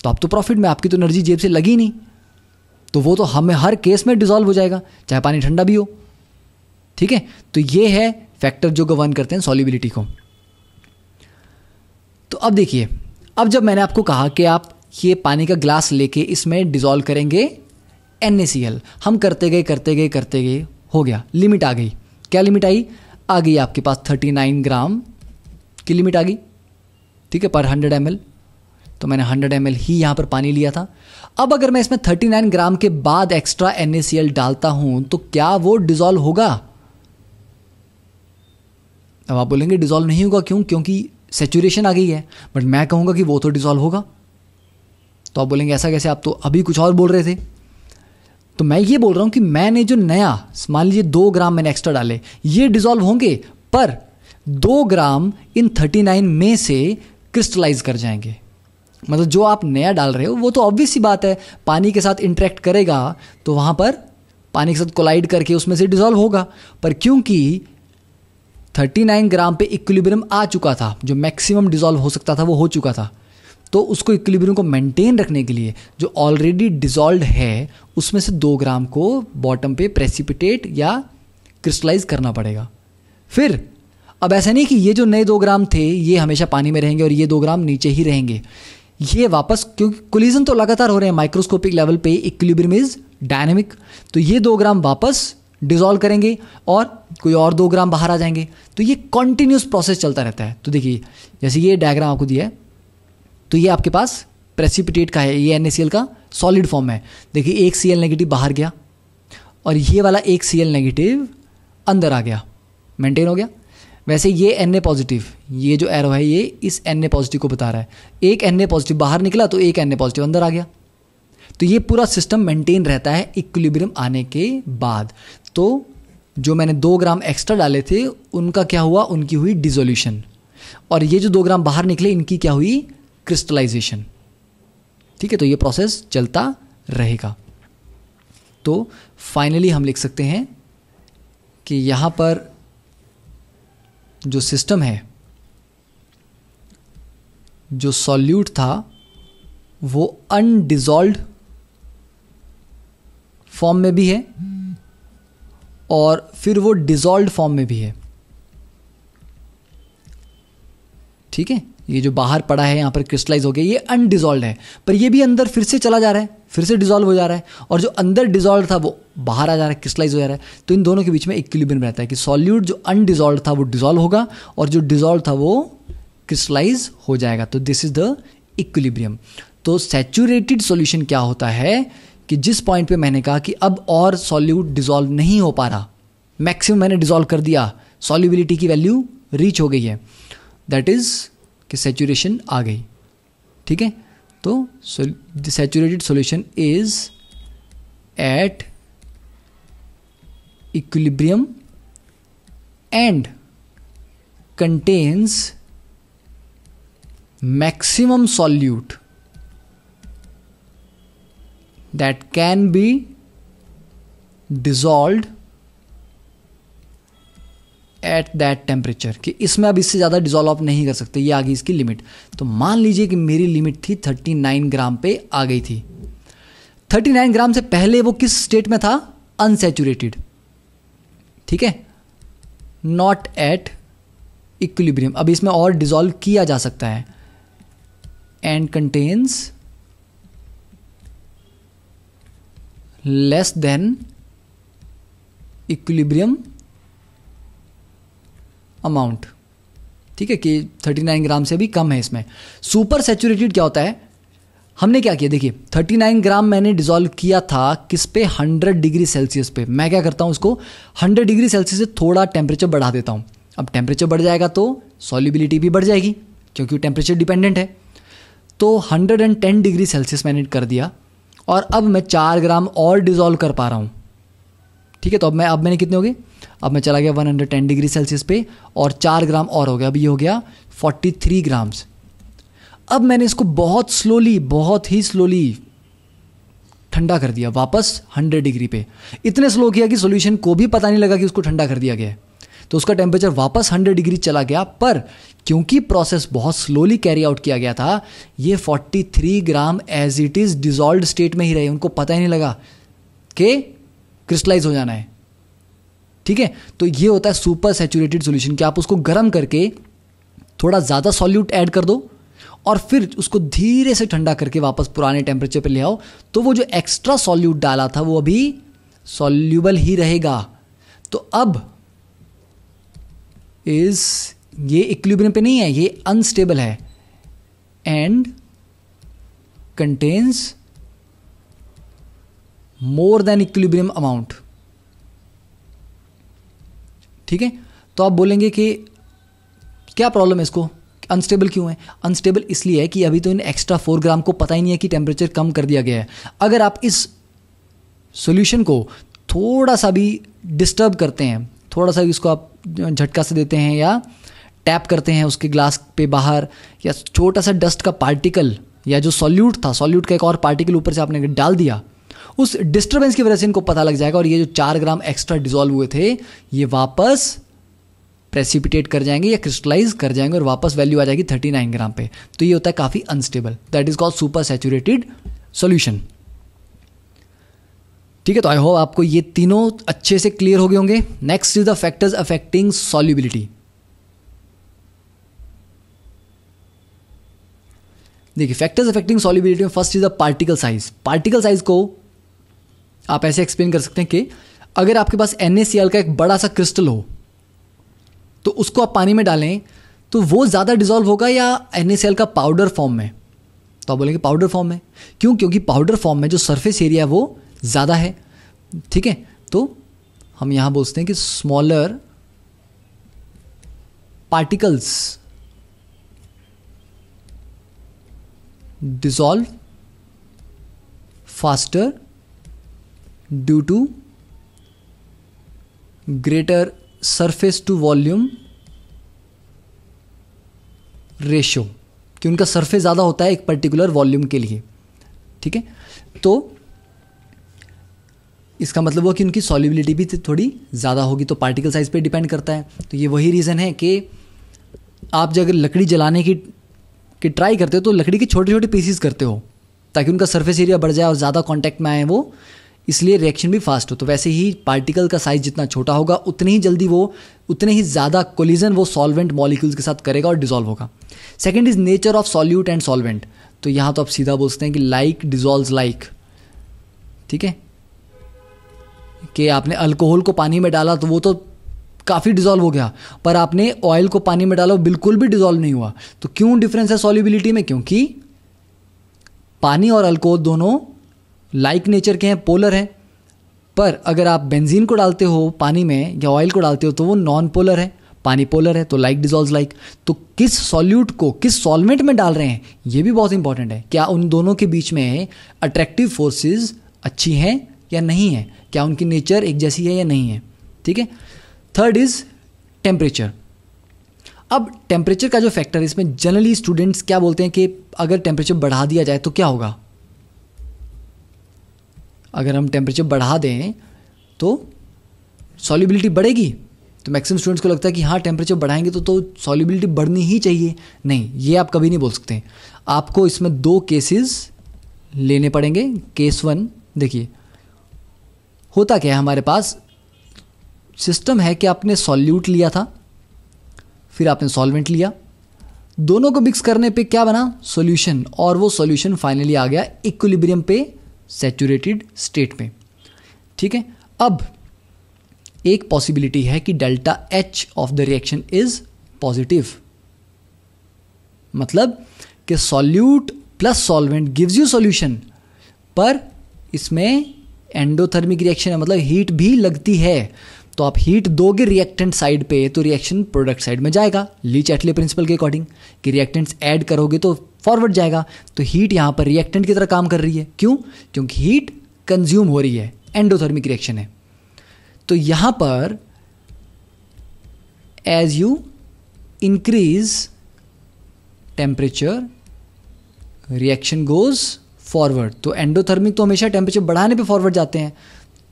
तो आप तो प्रॉफिट में आपकी तो एनर्जी जेब से लगी नहीं तो वो तो हमें हर केस में डिजोल्व हो जाएगा चाहे पानी ठंडा भी हो ठीक है तो ये है फैक्टर जो गवर्न करते हैं सॉलिबिलिटी को तो अब देखिए अब जब मैंने आपको कहा कि आप ये पानी का ग्लास लेके इसमें डिजोल्व करेंगे एन हम करते गए करते गए करते गए हो गया लिमिट आ गई क्या लिमिट आई आ गई आपके पास 39 ग्राम की लिमिट आ गई ठीक है पर 100 एम तो मैंने 100 एम ही यहाँ पर पानी लिया था अब अगर मैं इसमें 39 ग्राम के बाद एक्स्ट्रा एन डालता हूँ तो क्या वो डिजोल्व होगा अब आप बोलेंगे डिजोल्व नहीं होगा क्यों क्योंकि सेचुरेशन आ गई है बट मैं कहूँगा कि वो तो डिजोल्व होगा तो आप बोलेंगे ऐसा कैसे आप तो अभी कुछ और बोल रहे थे तो मैं ये बोल रहा हूं कि मैंने जो नया मान लीजिए दो ग्राम मैंने एक्स्ट्रा डाले ये डिजोल्व होंगे पर दो ग्राम इन थर्टी नाइन में से क्रिस्टलाइज कर जाएंगे मतलब जो आप नया डाल रहे हो वो तो ऑब्वियस ही बात है पानी के साथ इंटरेक्ट करेगा तो वहां पर पानी के साथ कोलाइड करके उसमें से डिजोल्व होगा पर क्योंकि 39 ग्राम पे इक्विलिब्रियम आ चुका था जो मैक्सिमम डिजोल्व हो सकता था वो हो चुका था तो उसको इक्विलिब्रियम को मेंटेन रखने के लिए जो ऑलरेडी डिजॉल्व है उसमें से दो ग्राम को बॉटम पे प्रेसिपिटेट या क्रिस्टलाइज करना पड़ेगा फिर अब ऐसा नहीं कि ये जो नए दो ग्राम थे ये हमेशा पानी में रहेंगे और ये दो ग्राम नीचे ही रहेंगे ये वापस क्योंकि कोलिजन तो लगातार हो रहे हैं माइक्रोस्कोपिक लेवल पे इक्विलिब्रियम इज डायनेमिक तो ये दो ग्राम वापस डिजॉल्व करेंगे और कोई और दो ग्राम बाहर आ जाएंगे तो ये कॉन्टिन्यूस प्रोसेस चलता रहता है तो देखिए जैसे ये डायग्राम आपको दिया है तो ये आपके पास प्रेसिपिटेट का है ये एन का सॉलिड फॉर्म है देखिए एक सी नेगेटिव बाहर गया और ये वाला एक सी नेगेटिव अंदर आ गया मेंटेन हो गया वैसे ये एन ए पॉजिटिव ये जो एरो है ये इस एन ए पॉजिटिव को बता रहा है एक एन ए पॉजिटिव बाहर निकला तो एक एन ए पॉजिटिव अंदर आ गया तो ये पूरा सिस्टम मेंटेन रहता है इक्विलिब्रियम आने के बाद तो जो मैंने दो ग्राम एक्स्ट्रा डाले थे उनका क्या हुआ उनकी हुई डिजोल्यूशन और ये जो दो ग्राम बाहर निकले इनकी क्या हुई क्रिस्टलाइजेशन ठीक है तो ये प्रोसेस चलता रहेगा तो फाइनली हम लिख सकते हैं कि यहां पर जो सिस्टम है जो सॉल्यूट था वो अनडिजॉल्व फॉर्म में भी है और फिर वो डिजॉल्व फॉर्म में भी है ठीक है ये जो बाहर पड़ा है यहाँ पर क्रिस्टलाइज हो गया ये अनडिजॉल्व है पर ये भी अंदर फिर से चला जा रहा है फिर से डिजॉल्व हो जा रहा है और जो अंदर डिजॉल्व था वो बाहर आ जा रहा है क्रिस्टलाइज हो जा रहा है तो इन दोनों के बीच में इक्विलिब्रियम रहता है कि सॉल्यूट जो अनडिजॉल्व था वो डिजॉल्व होगा और जो डिजॉल्व था वो क्रिस्टलाइज हो जाएगा तो दिस इज द इक्विलिब्रियम तो सेचूरेटेड सोल्यूशन क्या होता है कि जिस पॉइंट पर मैंने कहा कि अब और सॉल्यूट डिजॉल्व नहीं हो पा रहा मैक्सिमम मैंने डिजॉल्व कर दिया सॉल्यूबिलिटी की वैल्यू रीच हो गई है दैट इज़ कि सेचुरेशन आ गई ठीक है तो saturated solution is at equilibrium and contains maximum solute that can be dissolve at that temperature कि इसमें अब इससे ज़्यादा डिजोल्व ऑफ नहीं कर सकते ये आ गई इसकी लिमिट तो मान लीजिए कि मेरी लिमिट थी 39 ग्राम पे आ गई थी 39 ग्राम से पहले वो किस स्टेट में था अनसेचुरेटेड ठीक है नॉट एट इक्विलिब्रियम अब इसमें और डिजोल्व किया जा सकता है and contains less than equilibrium amount ठीक है कि 39 ग्राम से भी कम है इसमें सुपर सेचुरेटेड क्या होता है हमने क्या किया देखिए 39 ग्राम मैंने डिजोल्व किया था किस पे 100 डिग्री सेल्सियस पे मैं क्या करता हूँ उसको 100 डिग्री सेल्सियस से थोड़ा टेम्परेचर बढ़ा देता हूँ अब टेम्परेचर बढ़ जाएगा तो सॉलिबिलिटी भी बढ़ जाएगी क्योंकि टेम्परेचर डिपेंडेंट है तो 110 डिग्री सेल्सियस मैंने कर दिया और अब मैं चार ग्राम और डिजोल्व कर पा रहा हूँ ठीक है तो अब मैं अब मैंने कितने हो गए अब मैं चला गया 110 डिग्री सेल्सियस पे और चार ग्राम और हो गया अब ये हो गया 43 ग्राम्स अब मैंने इसको बहुत स्लोली बहुत ही स्लोली ठंडा कर दिया वापस 100 डिग्री पे इतने स्लो किया कि सोल्यूशन को भी पता नहीं लगा कि उसको ठंडा कर दिया गया है तो उसका टेम्परेचर वापस 100 डिग्री चला गया पर क्योंकि प्रोसेस बहुत स्लोली कैरी आउट किया गया था ये 43 gram as it is dissolve state में ही रहे उनको पता ही नहीं लगा कि क्रिस्टलाइज हो जाना है ठीक है तो ये होता है सुपर सेचूरेटेड सोल्यूशन कि आप उसको गर्म करके थोड़ा ज़्यादा सॉल्यूट ऐड कर दो और फिर उसको धीरे से ठंडा करके वापस पुराने टेम्परेचर पर ले आओ तो वो जो एक्स्ट्रा सॉल्यूट डाला था वो अभी सॉल्यूबल ही रहेगा तो अब इस ये इक्विलिब्रियम पे नहीं है ये अनस्टेबल है and contains more than equilibrium amount ठीक है तो आप बोलेंगे कि क्या प्रॉब्लम है इसको अनस्टेबल क्यों है अनस्टेबल इसलिए है कि अभी तो इन एक्स्ट्रा फोर ग्राम को पता ही नहीं है कि टेम्परेचर कम कर दिया गया है अगर आप इस सोल्यूशन को थोड़ा सा भी डिस्टर्ब करते हैं थोड़ा सा इसको आप झटका से देते हैं या टैप करते हैं उसके ग्लास पे बाहर या छोटा सा डस्ट का पार्टिकल या जो सॉल्यूट था सॉल्यूट का एक और पार्टिकल ऊपर से आपने डाल दिया उस डिस्टर्बेंस की वजह से इनको पता लग जाएगा और ये जो चार ग्राम एक्स्ट्रा डिजोल्व हुए थे ये वापस प्रेसिपिटेट कर जाएंगे या क्रिस्टलाइज कर जाएंगे और वापस वैल्यू आ जाएगी थर्टी नाइन ग्राम पे तो ये होता है काफ़ी unstable that is called super saturated solution ठीक है तो आई होप आपको ये तीनों अच्छे से क्लियर हो गए होंगे next is the factors affecting solubility देखिए फैक्टर्स अफेक्टिंग सॉल्यूबिलिटी में first is the particle size particle size को आप ऐसे एक्सप्लेन कर सकते हैं कि अगर आपके पास एन का एक बड़ा सा क्रिस्टल हो तो उसको आप पानी में डालें तो वो ज़्यादा डिजोल्व होगा या एन का पाउडर फॉर्म में तो आप बोलेंगे पाउडर फॉर्म में क्यों क्योंकि पाउडर फॉर्म में जो सरफेस एरिया है वो ज़्यादा है ठीक है तो हम यहाँ बोलते हैं कि smaller particles dissolve faster due to greater surface to volume ratio कि उनका सरफेस ज़्यादा होता है एक पर्टिकुलर वॉल्यूम के लिए ठीक है तो इसका मतलब हुआ कि उनकी सॉलिबिलिटी भी थोड़ी ज़्यादा होगी तो पार्टिकल साइज पे डिपेंड करता है तो ये वही रीज़न है कि आप जब लकड़ी जलाने की की ट्राई करते हो तो लकड़ी के छोटे छोटे पीसीस करते हो ताकि उनका सरफेस एरिया बढ़ जाए और ज़्यादा कॉन्टैक्ट में आए वो इसलिए रिएक्शन भी फास्ट हो तो वैसे ही पार्टिकल का साइज जितना छोटा होगा उतने ही जल्दी वो उतने ही ज़्यादा कोलिजन वो सॉल्वेंट मॉलिक्यूल्स के साथ करेगा और डिजोल्व होगा second is nature of solute and solvent तो यहाँ तो आप सीधा बोलते हैं कि लाइक डिजोल्व लाइक ठीक है कि आपने अल्कोहल को पानी में डाला तो वो तो काफ़ी डिजोल्व हो गया पर आपने ऑयल को पानी में डाला बिल्कुल भी डिजोल्व नहीं हुआ तो क्यों डिफरेंस है सॉल्यूबिलिटी में क्योंकि पानी और अल्कोहल दोनों लाइक नेचर के हैं पोलर हैं पर अगर आप बेंजीन को डालते हो पानी में या ऑयल को डालते हो तो वो नॉन पोलर है पानी पोलर है तो लाइक डिजॉल्व लाइक तो किस सॉल्यूट को किस सॉल्वेंट में डाल रहे हैं ये भी बहुत इंपॉर्टेंट है क्या उन दोनों के बीच में अट्रैक्टिव फोर्सेस अच्छी हैं या नहीं है क्या उनकी नेचर एक जैसी है या नहीं है ठीक है थर्ड इज टेम्परेचर अब टेम्परेचर का जो फैक्टर है इसमें जनरली स्टूडेंट्स क्या बोलते हैं कि अगर टेम्परेचर बढ़ा दिया जाए तो क्या होगा अगर हम टेम्परेचर बढ़ा दें तो सॉलिबिलिटी बढ़ेगी तो मैक्सिमम स्टूडेंट्स को लगता है कि हाँ टेम्परेचर बढ़ाएंगे तो तो सॉलिबिलिटी बढ़नी ही चाहिए नहीं ये आप कभी नहीं बोल सकते आपको इसमें दो केसेस लेने पड़ेंगे केस वन देखिए होता क्या है हमारे पास सिस्टम है कि आपने सॉल्यूट लिया था फिर आपने सॉल्वेंट लिया दोनों को मिक्स करने पे क्या बना सॉल्यूशन और वो सॉल्यूशन फाइनली आ गया इक्विलिब्रियम पे सेचुरेटेड स्टेट में ठीक है अब एक पॉसिबिलिटी है कि delta H of the reaction is positive मतलब कि solute plus solvent gives you solution पर इसमें एंडोथर्मिक रिएक्शन है मतलब हीट भी लगती है तो आप हीट दोगे रिएक्टेंट साइड पे तो रिएक्शन प्रोडक्ट साइड में जाएगा लीच एटली प्रिंसिपल के अकॉर्डिंग कि रिएक्टेंट्स ऐड करोगे तो फॉरवर्ड जाएगा तो हीट यहाँ पर रिएक्टेंट की तरह काम कर रही है क्यों क्योंकि हीट कंज्यूम हो रही है एंडोथर्मिक रिएक्शन है तो यहाँ पर as you increase temperature reaction goes forward तो एंडोथर्मिक तो हमेशा टेम्परेचर बढ़ाने पे फॉरवर्ड जाते हैं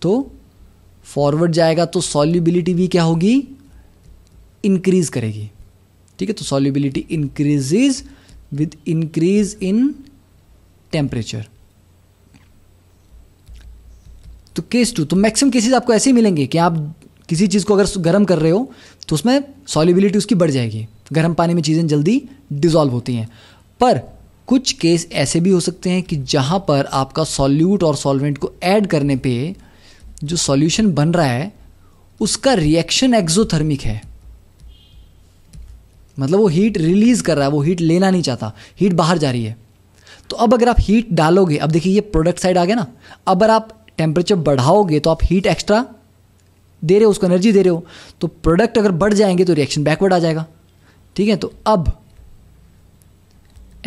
तो फॉरवर्ड जाएगा तो सॉल्युबिलिटी भी क्या होगी इंक्रीज करेगी ठीक है तो solubility increases with increase in temperature तो केस टू तो मैक्सिमम केसेस आपको ऐसे ही मिलेंगे कि आप किसी चीज़ को अगर गर्म कर रहे हो तो उसमें सॉलिबिलिटी उसकी बढ़ जाएगी तो गर्म पानी में चीज़ें जल्दी डिजॉल्व होती हैं पर कुछ केस ऐसे भी हो सकते हैं कि जहाँ पर आपका सॉल्यूट और सॉल्वेंट को ऐड करने पे जो सॉल्यूशन बन रहा है उसका रिएक्शन एक्जोथर्मिक है मतलब वो हीट रिलीज़ कर रहा है वो हीट लेना नहीं चाहता हीट बाहर जा रही है तो अब अगर आप हीट डालोगे अब देखिए ये प्रोडक्ट साइड आ गया ना अगर आप टेम्परेचर बढ़ाओगे तो आप हीट एक्स्ट्रा दे रहे हो उसको एनर्जी दे रहे हो तो प्रोडक्ट अगर बढ़ जाएंगे तो रिएक्शन बैकवर्ड आ जाएगा ठीक है तो अब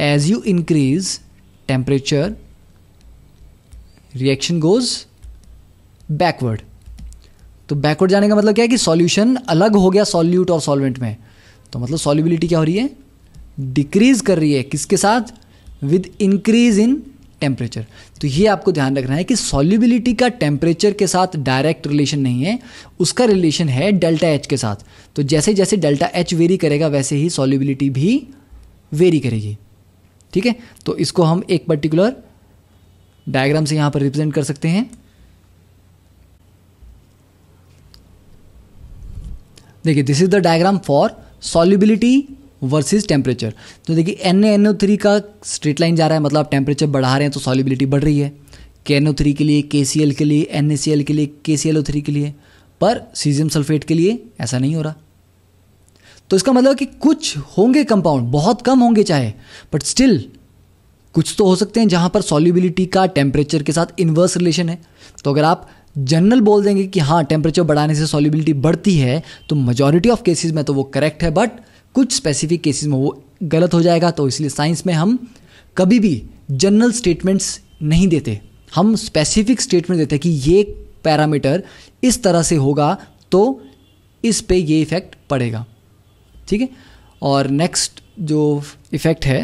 as you increase temperature reaction goes backward तो बैकवर्ड जाने का मतलब क्या है कि सॉल्यूशन अलग हो गया सॉल्यूट और सॉल्वेंट में तो मतलब सॉलिबिलिटी क्या हो रही है डिक्रीज कर रही है किसके साथ विद इंक्रीज इन टेम्परेचर तो ये आपको ध्यान रखना है कि सॉल्युबिलिटी का टेम्परेचर के साथ डायरेक्ट रिलेशन नहीं है उसका रिलेशन है डेल्टा एच के साथ तो जैसे जैसे डेल्टा एच वेरी करेगा वैसे ही सॉल्युबिलिटी भी वेरी करेगी ठीक है तो इसको हम एक पर्टिकुलर डायग्राम से यहां पर रिप्रेजेंट कर सकते हैं देखिए this is the diagram for solubility versus temperature तो देखिए एन एन ओ थ्री का स्ट्रेट लाइन जा रहा है मतलब आप टेम्परेचर बढ़ा रहे हैं तो सॉल्युबिलिटी बढ़ रही है के एन ओ थ्री के लिए के सी एल के लिए एन ए सी एल के लिए के सी एल ओ थ्री के लिए पर सीजियम सल्फेट के लिए ऐसा नहीं हो रहा तो इसका मतलब कि कुछ होंगे कंपाउंड बहुत कम होंगे चाहे बट स्टिल कुछ तो हो सकते हैं जहां पर सॉल्युबिलिटी का टेम्परेचर के साथ इन्वर्स रिलेशन है तो अगर आप जनरल बोल देंगे कि हाँ टेम्परेचर बढ़ाने से सॉलिबिलिटी बढ़ती है तो मेजोरिटी ऑफ केसेस में तो वो करेक्ट है बट कुछ स्पेसिफिक केसेस में वो गलत हो जाएगा तो इसलिए साइंस में हम कभी भी जनरल स्टेटमेंट्स नहीं देते हम स्पेसिफिक स्टेटमेंट देते हैं कि ये पैरामीटर इस तरह से होगा तो इस पे ये इफ़ेक्ट पड़ेगा ठीक है और नेक्स्ट जो इफ़ेक्ट है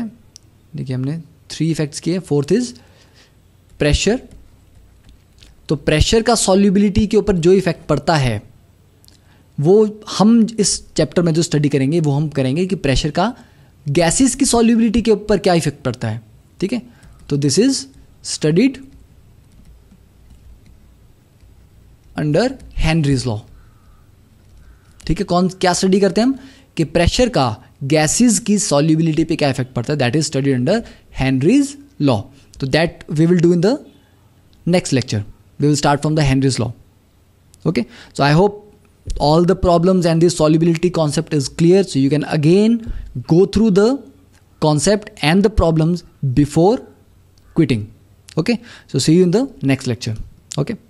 देखिए हमने थ्री इफ़ेक्ट्स किए फोर्थ इज़ प्रेशर तो प्रेशर का सॉल्युबिलिटी के ऊपर जो इफ़ेक्ट पड़ता है वो हम इस चैप्टर में जो स्टडी करेंगे वो हम करेंगे कि प्रेशर का गैसेस की सॉल्युबिलिटी के ऊपर क्या इफ़ेक्ट पड़ता है ठीक है तो this is studied under Henry's law ठीक है कौन क्या स्टडी करते हैं हम कि प्रेशर का गैसेस की सॉल्युबिलिटी पे क्या इफेक्ट पड़ता है that is studied under Henry's law तो that we will do in the next lecture they will start from the henry's law okay so i hope all the problems and this solubility concept is clear so you can again go through the concept and the problems before quitting okay so see you in the next lecture okay